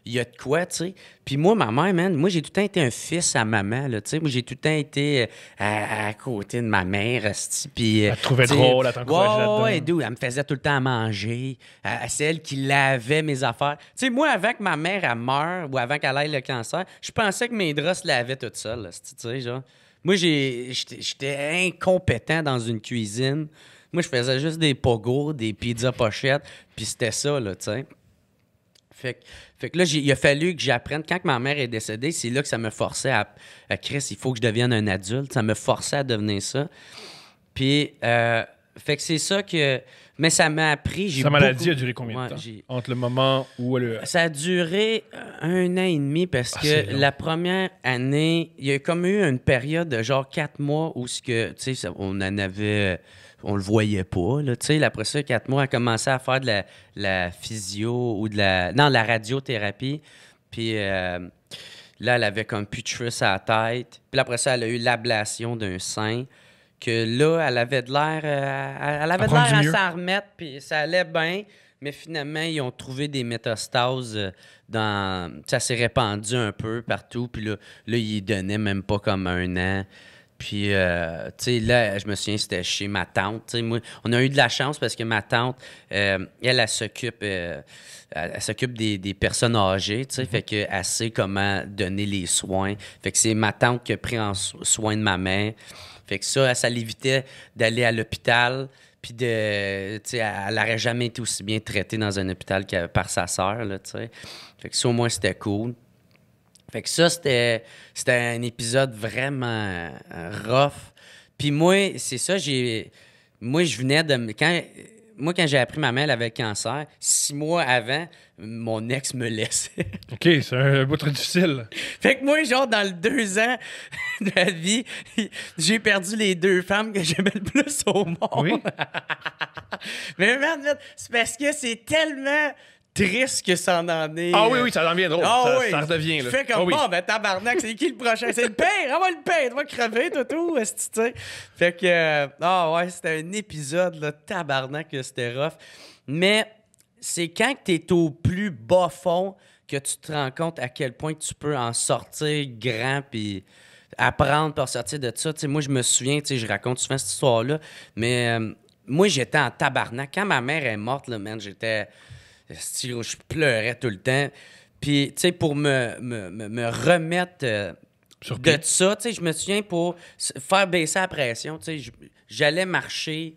il y a de quoi, tu sais. Puis moi, ma mère, man, moi, j'ai tout le temps été un fils à maman, là, tu sais. Moi, j'ai tout le temps été euh, à, côté de ma mère, puis... Euh, elle trouvait drôle, ton que wow, ouais, elle me faisait tout le temps manger. Euh, c'est elle qui lavait mes affaires. Tu sais, moi, avant que ma mère, à meure ou avant qu'elle aille le cancer, je pensais que mes draps se lavaient tout seule. tu sais, Moi, j'étais incompétent dans une cuisine. Moi, je faisais juste des pogos, des pizzas pochettes, puis c'était ça, là, tu sais. Fait que fait que là, il a fallu que j'apprenne. Quand ma mère est décédée, c'est là que ça me forçait à, à Chris, il faut que je devienne un adulte. Ça me forçait à devenir ça. Puis, euh, fait que c'est ça que. Mais ça m'a appris. Sa maladie a duré combien de temps Entre le moment où elle. Ça a duré un an et demi parce ah, que la première année, il y a comme eu une période de genre quatre mois où ce que, on en avait on le voyait pas. Là, après ça, quatre mois, elle a commencé à faire de la, la physio ou de la. Non, de la radiothérapie. Puis euh, là, elle avait comme putrus à la tête. Puis après ça, elle a eu l'ablation d'un sein. Que là, elle avait de l'air. Euh, elle avait de l'air à s'en remettre, puis ça allait bien. Mais finalement, ils ont trouvé des métastases euh, dans. Ça s'est répandu un peu partout. Puis là, là, ne donnait même pas comme un an. Puis, euh, tu sais, là, je me souviens, c'était chez ma tante. on a eu de la chance parce que ma tante, euh, elle, elle s'occupe, euh, elle, s'occupe des, personnes âgées, tu sais, mm-hmm. fait sait comment donner les soins. Fait que c'est ma tante qui a pris en soin de ma mère. Fait que ça, ça l'évitait d'aller à l'hôpital. Puis, de, elle n'aurait jamais été aussi bien traitée dans un hôpital que par sa sœur, tu sais. Fait que ça, au moins, c'était cool. Fait que ça, c'était, c'était un épisode vraiment euh, rough. Puis moi, c'est ça, j'ai. Moi, je venais de. Quand, moi, quand j'ai appris ma mère avait cancer, six mois avant, mon ex me laissait. OK, c'est un bout très difficile. Fait que moi, genre, dans le deux ans de la vie, j'ai perdu les deux femmes que j'aimais le plus au monde. Oui. Mais merde, c'est parce que c'est tellement triste que ça en est. Ah oui, euh. oui, ça en vient drôle. Ah, ça, oui. ça redevient. Tu fais comme, ah bon, ben tabarnak, c'est qui le prochain? c'est le père, ah va le père, tu vas crever, tout, tout. Est-ce que, fait que, euh, ah ouais, c'était un épisode, là, tabarnak, c'était rough. Mais c'est quand tu es au plus bas fond que tu te rends compte à quel point tu peux en sortir grand, puis apprendre pour sortir de ça. sais, moi, je me souviens, je raconte souvent cette histoire-là, mais euh, moi, j'étais en tabarnak. Quand ma mère est morte, là, man, j'étais je pleurais tout le temps. Puis, tu sais, pour me, remettre euh, de ça, tu sais, je me souviens pour faire baisser la pression, tu sais, j'allais marcher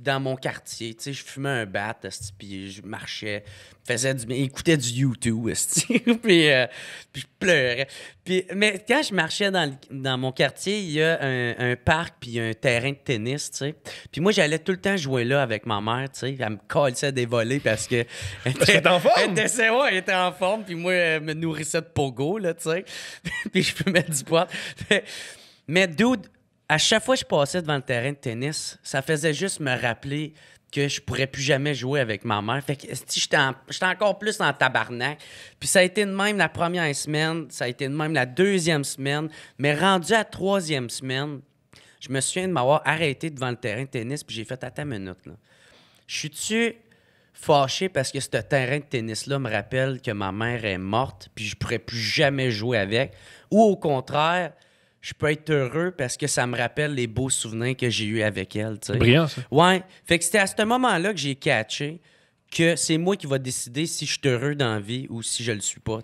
dans mon quartier, tu sais, je fumais un bat, puis je marchais, faisais du, écoutais du YouTube, puis, euh, puis je pleurais. mais quand je marchais dans, mon quartier, il y a un, parc puis un terrain de tennis, tu sais. Puis moi, j'allais tout le temps jouer là avec ma mère, tu sais. Elle me collait des volets parce que... Ben, elle était, en forme? Elle était, en forme, puis moi, elle me nourrissait de pogo, là, tu sais. puis je fumais du bois. mais dude à chaque fois que je passais devant le terrain de tennis, ça faisait juste me rappeler que je pourrais plus jamais jouer avec ma mère. Fait que j'étais encore plus en tabarnak. Puis ça a été de même la première semaine, ça a été de même la deuxième semaine, mais rendu à la troisième semaine, je me souviens de m'avoir arrêté devant le terrain de tennis, puis j'ai fait à ta minute. Je suis-tu fâché parce que ce terrain de tennis-là me rappelle que ma mère est morte, puis je pourrais plus jamais jouer avec? Ou au contraire, je peux être heureux parce que ça me rappelle les beaux souvenirs que j'ai eus avec elle. C'est Brillant, ça. Ouais. Fait que c'était à ce moment-là que j'ai catché que c'est moi qui va décider si je suis heureux dans la vie ou si je le suis pas.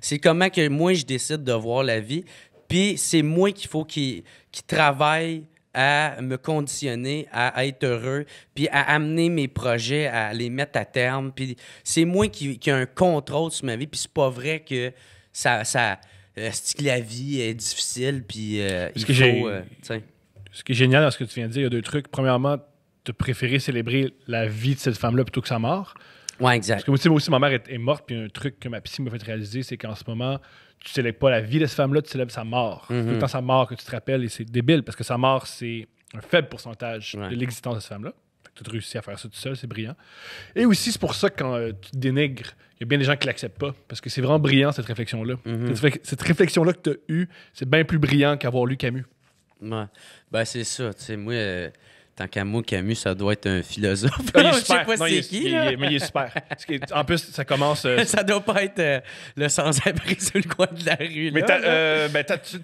C'est comment que moi, je décide de voir la vie. Puis c'est moi qu'il faut qui, travaille à me conditionner à être heureux, puis à amener mes projets, à les mettre à terme. Puis c'est moi qui, ai un contrôle sur ma vie. Puis c'est pas vrai que ça euh, est-ce que la vie est difficile, puis euh, euh, ce qui est génial dans ce que tu viens de dire, il y a deux trucs. Premièrement, de préférer célébrer la vie de cette femme-là plutôt que sa mort. Oui, exact. Parce que moi, aussi, ma mère est, morte, puis un truc que ma psy m'a fait réaliser, c'est qu'en ce moment, tu célèbres pas la vie de cette femme-là, tu célèbres sa mort. C'est mm-hmm. le temps sa mort que tu te rappelles, et c'est débile, parce que sa mort, c'est un faible pourcentage de l'existence de cette femme-là as réussi à faire ça tout seul, c'est brillant. Et aussi, c'est pour ça que quand euh, tu te dénigres, il y a bien des gens qui l'acceptent pas, parce que c'est vraiment brillant cette réflexion-là. Mhm. Cette réflexion-là que tu as eue, c'est bien plus brillant qu'avoir lu Camus. Ben, c'est ça. Tu sais, moi, euh, tant qu'à moi, Camus, ça doit être un philosophe. je sais pas c'est qui. mais il est super. en plus, ça commence. Euh, ça doit pas être le sans-abri sur le coin de la rue. Mais là, ben, tu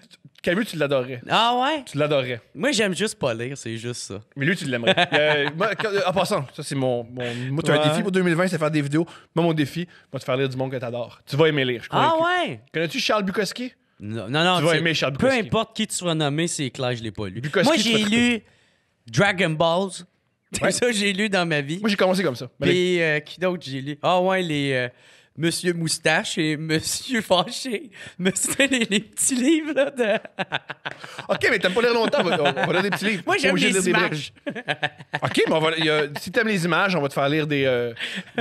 Camus, tu l'adorerais. Ah ouais? Tu l'adorerais. Moi, j'aime juste pas lire, c'est juste ça. Mais lui, tu l'aimerais. Euh, euh, en passant, ça, c'est mon. mon moi, tu as un défi pour 2020, c'est faire des vidéos. Moi, mon défi, moi, te faire lire du monde que t'adores. Tu vas aimer lire, je crois. Ah ouais? Connais-tu Charles Bukowski? Non, non, non. Tu vas aimer Charles Bukowski. Peu importe qui tu sois nommé, c'est clair, je l'ai pas lu. Bukowski, moi, j'ai lu Dragon Balls. C'est ça, j'ai lu dans ma vie. Moi, j'ai commencé comme ça. Puis, euh, qui d'autre j'ai lu? Ah ouais, les. Euh, Monsieur Moustache et Monsieur Fâché. Monsieur, les, les petits livres, là, de... OK, mais t'aimes pas lire longtemps. On va, on va lire des petits livres. Moi, j'aime les images. OK, mais on si t'aimes les images, on va te faire lire des, euh,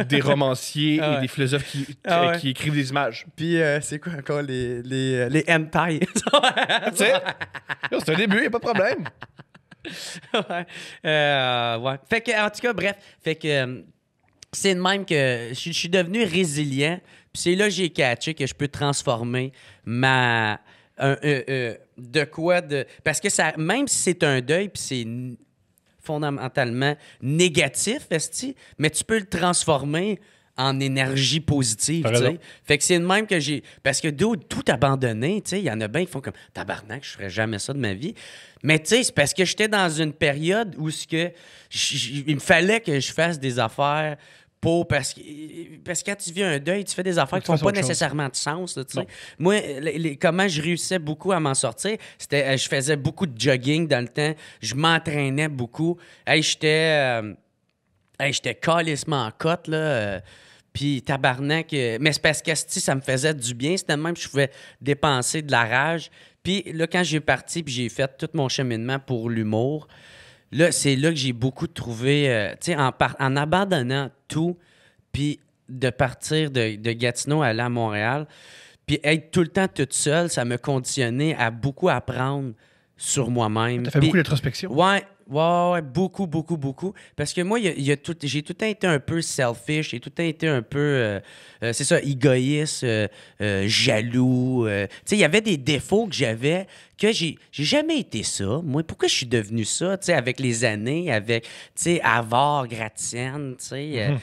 des romanciers ah et des philosophes qui, ah qui, écrivent des images. Puis, euh, c'est quoi encore les, les, euh, les tu sais, c'est un début, y a pas de problème. ouais. Fait que, en tout cas, bref. Fait que, c'est de même que je, suis devenu résilient. Puis c'est là que j'ai catché que je peux transformer ma. Euh, de quoi de. Parce que ça, même si c'est un deuil, puis c'est fondamentalement négatif, mais tu peux le transformer en énergie positive, tu Fait que c'est de même que j'ai... Parce que d'où tout abandonné, tu il y en a bien qui font comme « Tabarnak, je ferais jamais ça de ma vie. » Mais tu sais, c'est parce que j'étais dans une période où ce que il me fallait que je fasse des affaires parce que, parce que quand tu vis un deuil, tu fais des affaires qui font pas nécessairement de sens. Moi, comment je réussissais beaucoup à m'en sortir, c'était euh, je faisais beaucoup de jogging dans le temps, je m'entraînais beaucoup. j'étais. Euh, hey, j'étais calissement en cote, là. Euh, puis tabarnak, mais c'est parce que ça me faisait du bien. C'était même que je pouvais dépenser de la rage. Puis là, quand j'ai parti, puis j'ai fait tout mon cheminement pour l'humour, Là, c'est là que j'ai beaucoup trouvé, euh, tu sais, en, abandonnant tout, puis de partir de, Gatineau à aller à Montréal, puis être tout le temps toute seule, ça me conditionnait à beaucoup apprendre sur moi-même. Tu fait beaucoup d'introspection. Ouais, Ouais, beaucoup, beaucoup, beaucoup. Parce que moi, y a, tout, j'ai tout le temps été un peu selfish, j'ai tout le temps été un peu, euh, euh, c'est ça, égoïste, euh, jaloux. tu sais, il y avait des défauts que j'avais que j'ai, jamais été ça. Moi, pourquoi je suis devenu ça, tu sais, avec les années, avec, tu sais, avare, gratienne, tu sais. Mm-hmm.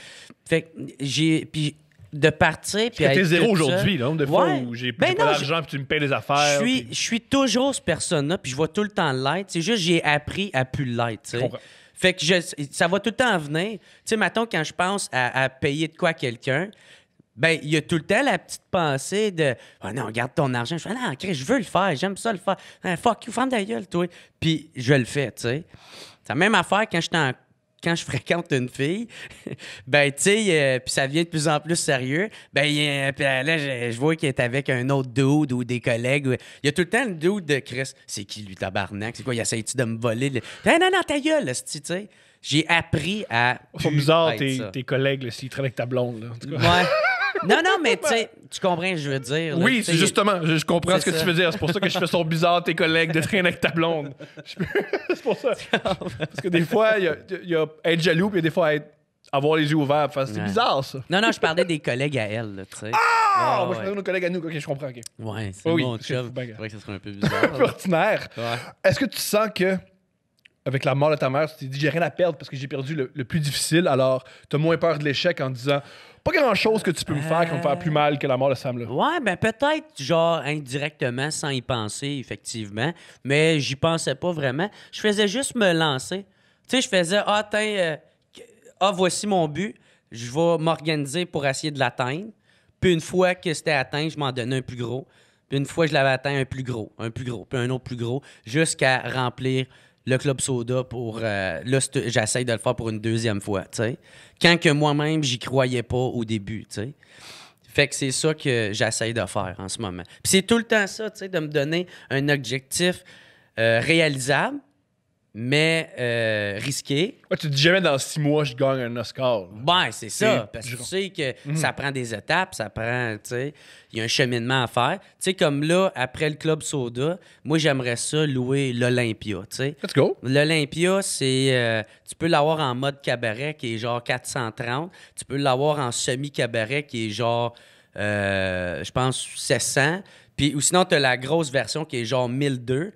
Fait j'ai. Puis, de partir. Puis t'es zéro aujourd'hui, là. Des fois où j'ai ben pas d'argent, puis tu me payes les affaires. Je suis, toujours ce personne-là, puis je vois tout le temps l'aide. C'est juste, j'ai appris à plus sais Fait que je, ça va tout le temps venir. Tu sais, mettons, quand je pense à, payer de quoi quelqu'un, ben il y a tout le temps la petite pensée de oh non garde ton argent je fais ah non je veux le faire j'aime ça le faire ah, fuck you ferme ta gueule toi puis je le fais tu sais c'est la même affaire quand j'étais en quand je fréquente une fille, ben, tu sais, euh, puis ça devient de plus en plus sérieux, ben, euh, là, je, vois qu'il est avec un autre dude ou des collègues. Il y a tout le temps le dude de Chris. C'est qui, lui, tabarnak? C'est quoi? Il essaie-tu de me voler? Non, non, non, ta gueule, tu sais. J'ai appris à. Pour bizarre, tes, collègues, s'ils traînent avec ta blonde. Là, en tout cas. Ouais. Non, non, mais tu sais, tu comprends ce que je veux dire. Oui, c'est justement, je, comprends ce que tu veux dire. C'est pour ça que je fais son bizarre tes collègues de traîner avec ta blonde. c'est pour ça. Parce que des fois, il y a, il y a être jaloux, puis des fois, être- avoir les yeux ouverts. c'est bizarre, ça. Non, non, je parlais des collègues à elle, tu sais. Ah, moi, je parlais de nos collègues à nous. Ok, je comprends. Ok. Ouais, c'est oh Oui, mon chef. C'est vrai que ça serait un peu bizarre. ordinaire. Est-ce que tu sens que, avec la mort de ta mère, tu t'es dit, j'ai rien à perdre parce que j'ai perdu le, le plus difficile, alors t'as moins peur de l'échec en disant, pas grand-chose que tu peux me faire qui va me faire plus mal que la mort de Sam. Là. Ouais, ben peut-être, genre, indirectement, sans y penser, effectivement. Mais j'y pensais pas vraiment. Je faisais juste me lancer. Tu sais, je faisais, ah, tiens, euh, ah, voici mon but. Je vais m'organiser pour essayer de l'atteindre. Puis une fois que c'était atteint, je m'en donnais un plus gros. Puis une fois que je l'avais atteint, un plus gros, un plus gros, puis un autre plus gros, jusqu'à remplir le club soda pour. Euh, là, j'essaye de le faire pour une deuxième fois, tu sais. Quand que moi-même, j'y croyais pas au début, tu sais. Fait que c'est ça que j'essaye de faire en ce moment. c'est tout le temps ça, tu sais, de me donner un objectif euh, réalisable, mais euh, risqué. Ah, tu dis jamais dans six mois, je gagne un Oscar. Ben, c'est ça. Parce que tu sais que mhm. ça prend des étapes, ça prend, tu sais, il y a un cheminement à faire. Tu sais, comme là, après le Club Soda, moi, j'aimerais ça louer l'Olympia, Let's go. L'Olympia, c'est. Euh, tu peux l'avoir en mode cabaret qui est genre 430. Tu peux l'avoir en semi-cabaret qui est genre, euh, je pense, 600. Puis, ou sinon, tu as la grosse version qui est genre 1002.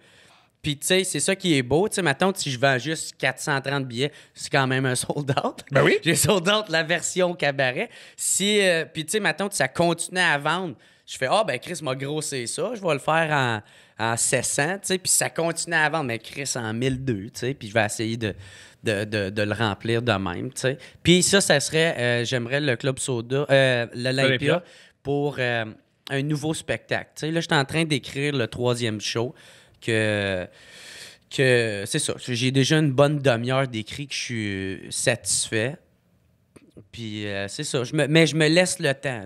Puis, tu sais, c'est ça qui est beau. Tu sais, maintenant, si je vends juste 430 billets, c'est quand même un sold out. Ben oui. J'ai sold out la version cabaret. Si, euh, puis, tu sais, maintenant, ça continue à vendre. Je fais, ah, ben, Chris m'a grossé ça. Je vais le faire en en 600, tu sais, puis ça continue à vendre, mais Chris en 1002, tu sais, puis je vais essayer de, de, le remplir de même, tu sais. Puis ça, ça serait, euh, j'aimerais le Club Soda, euh, l'Olympia, pour un nouveau spectacle, tu Là, je suis en train d'écrire le troisième show que que c'est ça. J'ai déjà une bonne demi-heure d'écrit que je suis satisfait. Puis euh, c'est ça. Je mais je me laisse le temps.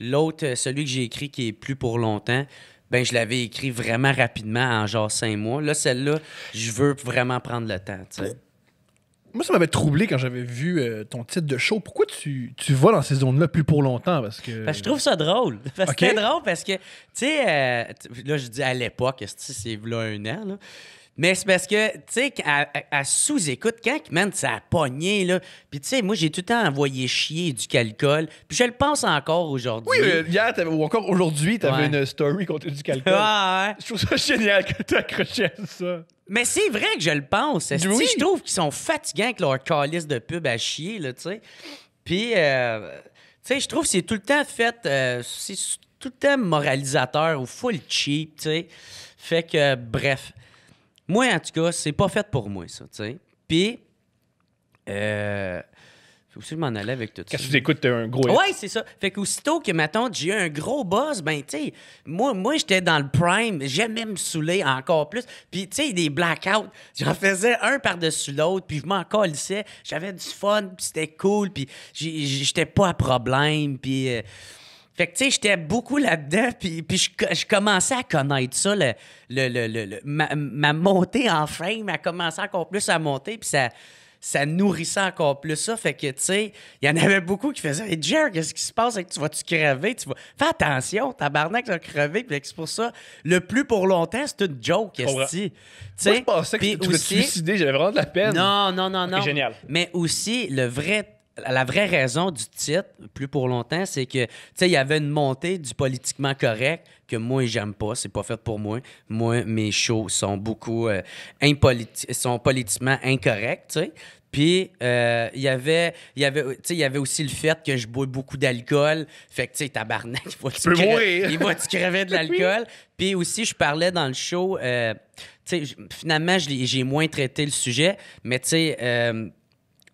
L'autre, euh, celui que j'ai écrit qui est plus pour longtemps, ben je l'avais écrit vraiment rapidement en genre cinq mois. Là, celle-là, je veux vraiment prendre le temps. Moi, ça m'avait troublé quand j'avais vu euh, ton titre de show. Pourquoi tu, tu vas dans ces zones-là plus pour longtemps? Parce que... Parce que je trouve ça drôle. Parce c'est drôle parce que, tu sais, euh, là, je dis à l'époque, c'est là un an, là. Mais c'est parce que, tu sais, à, sous-écoute, quand man, ça a pogné, là. Puis, tu sais, moi, j'ai tout le temps envoyé chier du calcol. Puis, je le pense encore aujourd'hui. Oui, euh, hier, ou encore aujourd'hui, t'avais avais une euh, story contre du calcol. Ah, ouais. Je trouve ça génial que tu accroches ça. Mais c'est vrai que je le pense. Si je trouve qu'ils sont fatigants avec leur calice de pub à chier, là, tu sais. Puis, euh, tu sais, je trouve que c'est tout le temps fait. c'est tout le temps moralisateur ou full cheap, tu sais. Fait que, bref moi, en tout cas, c'est pas fait pour moi, ça, tu sais. Puis, euh, faut aussi m'en aller avec tout Qu'est-ce Quand tu écoutes, t'es un gros. Ouais, c'est ça. Fait qu'aussitôt que, tante, j'ai eu un gros buzz, ben, tu sais, moi, moi j'étais dans le prime, j'aimais me saouler encore plus. Puis, tu sais, des blackouts, j'en faisais un par-dessus l'autre, puis je m'en colissais. J'avais du fun, puis c'était cool, puis j'étais pas à problème, puis. Euh, fait que, tu sais, j'étais beaucoup là-dedans, puis, puis je, je, commençais à connaître ça. Le, le, le, ma, ma, montée en frame, a commencé encore plus à monter, puis ça, ça nourrissait encore plus ça. Fait que, tu sais, il y en avait beaucoup qui faisaient Hey, Jerry, qu'est-ce qui se passe? Tu vas-tu crever? Tu vas... Fais attention, tabarnak, tu vas crever. Puis c'est pour ça, le plus pour longtemps, c'est une joke, esti. Moi, je pensais que tu aussi... j'avais vraiment de la peine. Non, non, non, non. Génial. Mais aussi, le vrai la vraie raison du titre, plus pour longtemps, c'est que, tu sais, il y avait une montée du politiquement correct que moi, j'aime pas. C'est pas fait pour moi. Moi, mes shows sont beaucoup euh, impoliti sont politiquement incorrects, tu sais. Puis, euh, il y avait, y avait aussi le fait que je bois beaucoup d'alcool. Fait que, tu sais, tabarnak, il faut que tu, de l'alcool. Puis aussi, je parlais dans le show. Euh, tu sais, finalement, j'ai moins traité le sujet, mais tu sais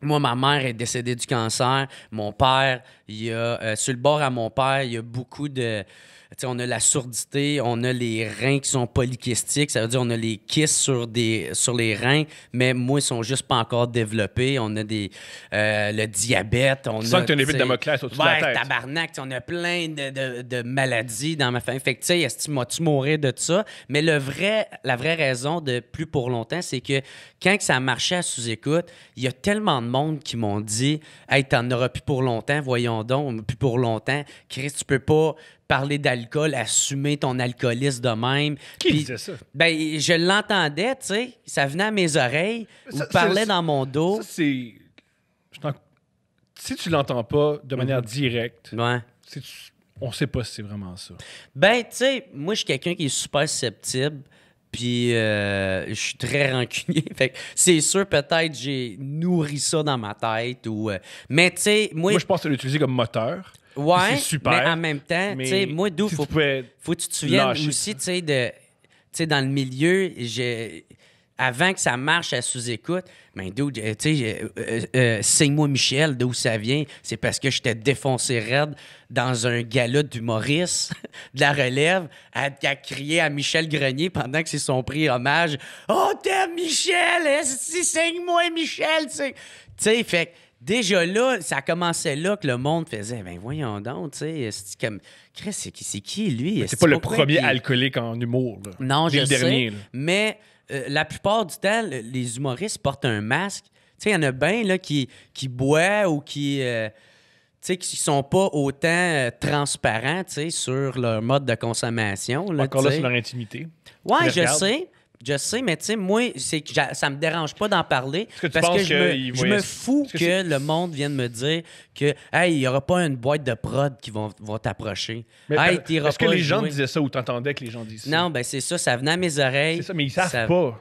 moi, ma mère est décédée du cancer. Mon père, il y a. Euh, sur le bord à mon père, il y a beaucoup de on a la surdité, on a les reins qui sont polykystiques, ça veut dire on a les kystes sur, des, sur les reins, mais moi, ils sont juste pas encore développés. On a des, euh, le diabète. On a, que tu une épée de classe au-dessus de la tête. tabarnak. On a plein de, maladies dans ma famille. Fait que, tu sais, est tu mourir de ça? Mais le vrai, la vraie raison de plus pour longtemps, c'est que quand ça marchait à sous-écoute, il y a tellement de monde qui m'ont dit « Hey, t'en auras plus pour longtemps, voyons donc, plus pour longtemps. Chris, tu peux pas parler d'alcool, assumer ton alcoolisme de même. Qui disait ça? Ben, je l'entendais, tu sais. Ça venait à mes oreilles. Ça, ou parlait dans mon dos. Ça, c'est... Si tu l'entends pas de manière mm-hmm. directe, ouais. on sait pas si c'est vraiment ça. Ben, tu sais, moi, je suis quelqu'un qui est super susceptible. Puis euh, je suis très rancunier. fait c'est sûr, peut-être j'ai nourri ça dans ma tête. ou euh, Mais tu sais, moi. Moi, je pense que l'utiliser comme moteur. Ouais, super. Mais en même temps, tu sais, moi, d'où faut, que tu te souviennes aussi, tu sais, de. dans le milieu, j'ai avant que ça marche à sous-écoute, mais ben, d'où euh, tu sais, euh, euh, signe-moi Michel, d'où ça vient, c'est parce que j'étais défoncé raide dans un gala Maurice de la relève à, à, crier à Michel Grenier pendant que c'est son prix hommage. Oh, t'es Michel! Signe-moi Michel! Tu sais, fait déjà là, ça commençait là que le monde faisait ben voyons donc, tu sais, c'est comme c'est qui, lui C'est pas le premier alcoolique en humour. Non, je le sais, mais euh, la plupart du temps, les humoristes portent un masque. Tu sais, il y en a bien là qui qui boit ou qui euh, tu sais, qui sont pas autant euh, transparents, tu sais, sur leur mode de consommation. Là, Encore là, sur leur intimité. Ouais, je sais. Je sais, mais tu sais, moi, c'est que ça me dérange pas d'en parler parce que, je, me, fous que, le monde vienne me dire que hey, il y aura pas une boîte de prod qui va vont t'approcher. Hey, Est-ce que les gens disaient ça ou t'entendais que les gens disaient ça Non, ben c'est ça, ça venait à mes oreilles. C'est ça, mais ils savent pas.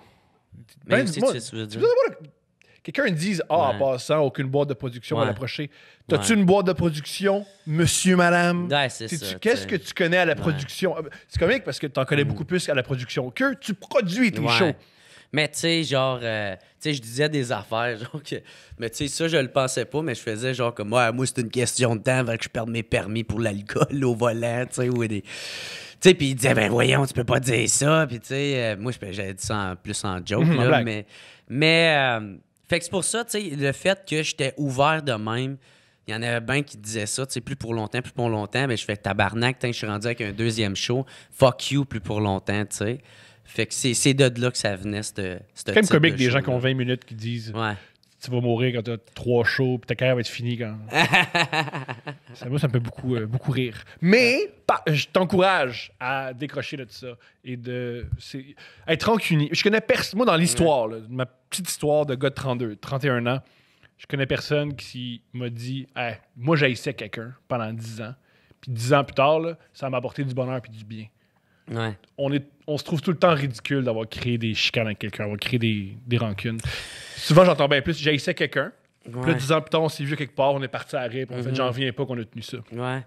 Ben, tu veux dire. Et Quelqu'un dise Ah, en passant, aucune boîte de production à l'approcher. T'as-tu une boîte de production, monsieur, madame Qu'est-ce que tu connais à la production euh, ben, C'est comique parce que t'en connais mm. beaucoup plus à la production que tu produis tes chaud. Mais tu sais, genre, euh, tu sais, je disais des affaires, genre Mais tu sais, ça, je le pensais pas, mais je faisais genre que moi, moi, c'est une question de temps avant que je perde mes permis pour l'alcool au volant, tu sais, ou Tu sais, puis il disait, ben voyons, tu peux pas dire ça. Puis tu sais, euh, moi, j'avais dit ça plus en joke, là, mais. Mais. Fait que c'est pour ça, tu sais, le fait que j'étais ouvert de même, il y en avait bien qui disaient ça, tu sais, plus pour longtemps, plus pour longtemps, mais je fais tabarnak, je suis rendu avec un deuxième show, fuck you, plus pour longtemps, tu sais. Fait que c'est de là que ça venait, cette. c'est quand même comique des gens qui ont 20 minutes qui disent. Ouais tu vas mourir quand tu as trois shows, puis ta carrière va être finie quand. ça, moi, ça me fait beaucoup, euh, beaucoup rire. Mais je t'encourage à décrocher de ça et de être rancuni. Je connais personne, moi, dans l'histoire, ma petite histoire de gars de 32, 31 ans, je connais personne qui m'a dit Moi, j'haïssais quelqu'un pendant 10 ans. Puis 10 ans plus tard, ça m'a apporté du bonheur et du bien. On, est, on se trouve tout le temps ridicule d'avoir créé des chicanes avec quelqu'un, d'avoir créé des, des rancunes. Souvent, j'entends bien plus, j'haïssais quelqu'un. Plus Puis 10 ans plus on s'est vu quelque part, on est parti à rire, En fait, mm-hmm. j'en viens pas qu'on a tenu ça.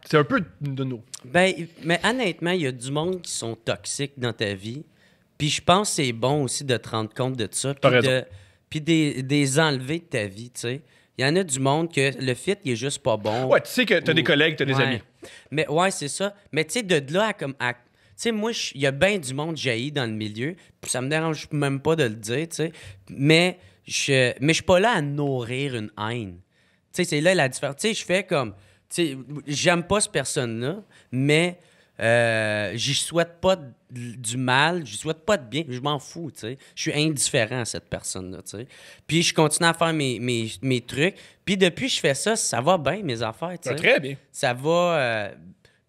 C'est un peu de nous. Ben, mais honnêtement, il y a du monde qui sont toxiques dans ta vie. Puis je pense que c'est bon aussi de te rendre compte de ça. Puis, de, puis des, des enlever de ta vie, tu sais. Il y en a du monde que le fit, il est juste pas bon. Ouais, tu sais que t'as des collègues, t'as des amis. Mais ouais, c'est ça. Mais tu sais, de là à comme. Tu sais, moi, il y a bien du monde jailli dans le milieu. Ça me dérange même pas de le dire, tu sais. Mais je, mais je suis pas là à nourrir une haine. Tu sais, c'est là la différence. Tu sais, je fais comme. Tu sais, j'aime pas cette personne-là, mais je euh, j'y souhaite pas du mal, je souhaite pas de bien, je m'en fous, tu sais. Je suis indifférent à cette personne-là, tu sais. Puis je continue à faire mes, trucs. Puis depuis que je fais ça, ça va bien, mes affaires, tu sais. Très bien. Ça va. Euh,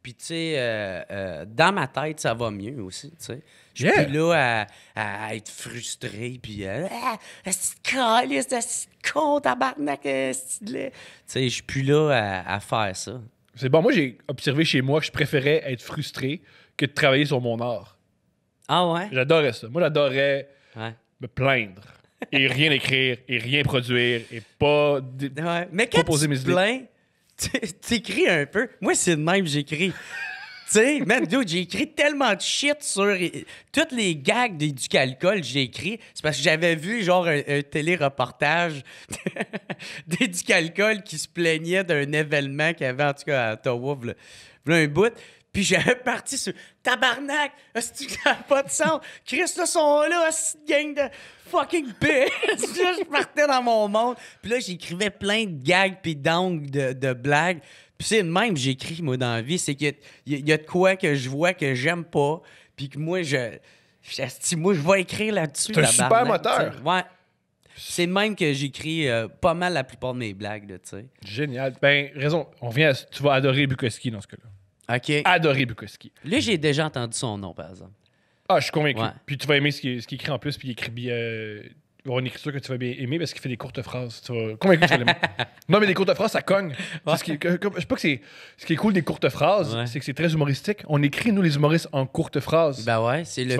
puis, tu sais, euh, dans ma tête, ça va mieux aussi, tu sais. Je suis plus là à, être frustré, puis à, euh, ah, c'est con, tabarnak, Tu sais, je suis plus là à, faire ça. C'est bon, moi, j'ai observé chez moi que je préférais être frustré que de travailler sur mon art. Ah ouais? J'adorais ça. Moi, j'adorais me plaindre et rien écrire et rien produire et pas ouais. Mais quand tu mes te plains, t'écris un peu. Moi, c'est le même j'écris tu sais, man, dude, j'ai écrit tellement de shit sur toutes les gags d'Éducalcool j'ai écrit. C'est parce que j'avais vu, genre, un, un téléreportage alcool qui se plaignait d'un événement qu'il y avait, en tout cas, à Ottawa, là, un bout. Puis j'avais parti sur Tabarnak, est-ce que n'as pas de sens? Chris, là, sont là, gang de fucking bitch! je partais dans mon monde. Puis là, j'écrivais plein de gags puis d'angles de blagues. Tu c'est même j'écris, moi, dans la vie. C'est qu'il y, y, a de quoi que je vois que j'aime pas, puis que moi, je. je moi, je vais écrire là-dessus. c'est un super moteur. Ouais. C'est même que j'écris euh, pas mal la plupart de mes blagues, tu sais. Génial. Ben, raison. On vient à... Tu vas adorer Bukowski dans ce cas-là. OK. Adorer Bukowski. Là, j'ai déjà entendu son nom, par exemple. Ah, je suis convaincu. Puis tu vas aimer ce qu'il écrit en plus, puis il écrit bien. Euh, une écriture que tu vas bien aimer parce qu'il fait des courtes phrases. Combien de fois tu non, mais des courtes phrases, ça cogne. ce qui, je sais que c'est. Ce qui est cool des courtes phrases, c'est que c'est très humoristique. On écrit, nous, les humoristes, en courtes phrases. Ben ouais, c'est le,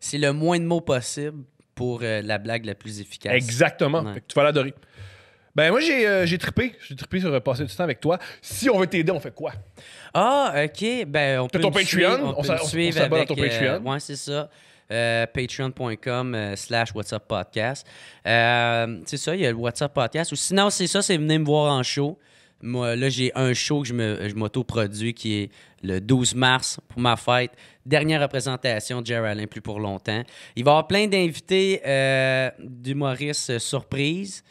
c'est le moins de mots possible pour euh, la blague la plus efficace. Exactement. tu vas l'adorer. Ben, moi, j'ai euh, trippé. J'ai trippé sur euh, passer du temps avec toi. Si on veut t'aider, on fait quoi? Ah, OK. Ben, on peut ton Patreon, on on on à avec, ouais, c'est ça. Euh, patreon.com euh, slash WhatsApp Podcast. Euh, c'est ça, il y a le WhatsApp Podcast. Ou sinon, c'est ça, c'est venir me voir en show. Moi, là, j'ai un show que je m'auto-produis qui est le 12 mars pour ma fête. Dernière représentation de Jerry Allen plus pour longtemps. Il va y avoir plein d'invités du d'humoristes surprise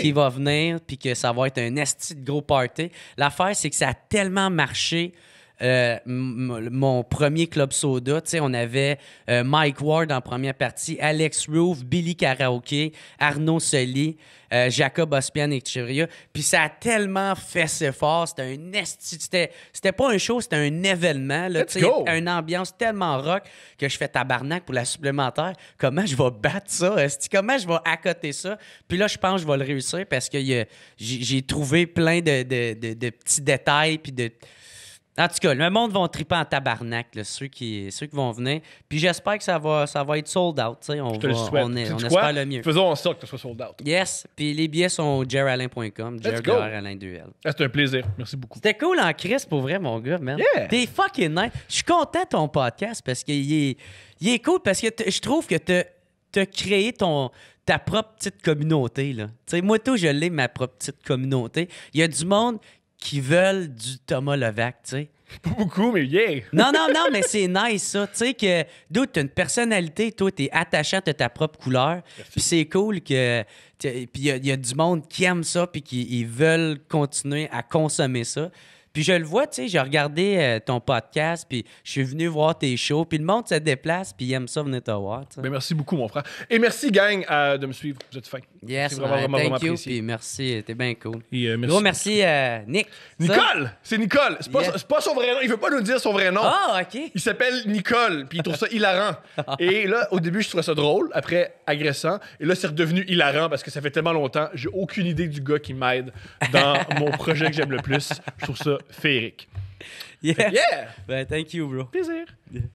qui va venir, puis que ça va être un esti de gros party. L'affaire, c'est que ça a tellement marché euh, mon premier club soda, on avait euh, Mike Ward en première partie, Alex Roof, Billy Karaoke, Arnaud Sully, euh, Jacob Ospian et Chiria. Puis ça a tellement fait ses forces. C'était un esti... C'était pas un show, c'était un événement. Là, Une ambiance tellement rock que je fais tabarnak pour la supplémentaire. Comment je vais battre ça? Comment je vais accoter ça? Puis là, je pense que je vais le réussir parce que j'ai trouvé plein de, de petits détails puis de en tout cas, le monde va triper en tabarnak, ceux, qui, ceux qui vont venir. Puis j'espère que ça va, ça va être sold out. sais, On, va, on, on espère le mieux. Faisons en sorte que ce soit sold out. Yes. Puis les billets sont jeralain.com, jeralain duel. Ah, C'était un plaisir. Merci beaucoup. C'était cool en Chris, pour vrai, mon gars, man. Yeah. T'es fucking nice. Je suis content de ton podcast parce qu'il est, il est cool parce que je trouve que t'as as créé ton, ta propre petite communauté. Là. moi, tout, je l'ai, ma propre petite communauté. Il y a du monde qui veulent du Thomas Levac, tu sais. Pas beaucoup, mais yeah! non, non, non, mais c'est nice, ça. Tu sais que, d'où t'as une personnalité, toi, t'es attaché à ta propre couleur. Puis c'est cool que. Puis il y, a du monde qui aime ça, puis qui veulent continuer à consommer ça. Puis je le vois, tu sais, j'ai regardé euh, ton podcast, puis je suis venu voir tes shows, puis le monde se déplace, puis il aime ça venir te voir. Mais ben, merci beaucoup, mon frère. Et merci, gang, de me suivre. Vous êtes fin. Yes, merci, t'es bien cool. Euh, merci. merci, euh, Nick. Nicole! C'est Nicole. C'est pas, son vrai nom. Il veut pas nous dire son vrai nom. Ah, OK. Il s'appelle Nicole, puis il trouve ça hilarant. Et là, au début, je trouvais ça drôle, après, agressant. Et là, c'est redevenu hilarant parce que ça fait tellement longtemps. J'ai aucune idée du gars qui m'aide dans mon projet que j'aime le plus. Je trouve ça féerique. Yeah. yeah. Ben, thank you, bro. Plaisir.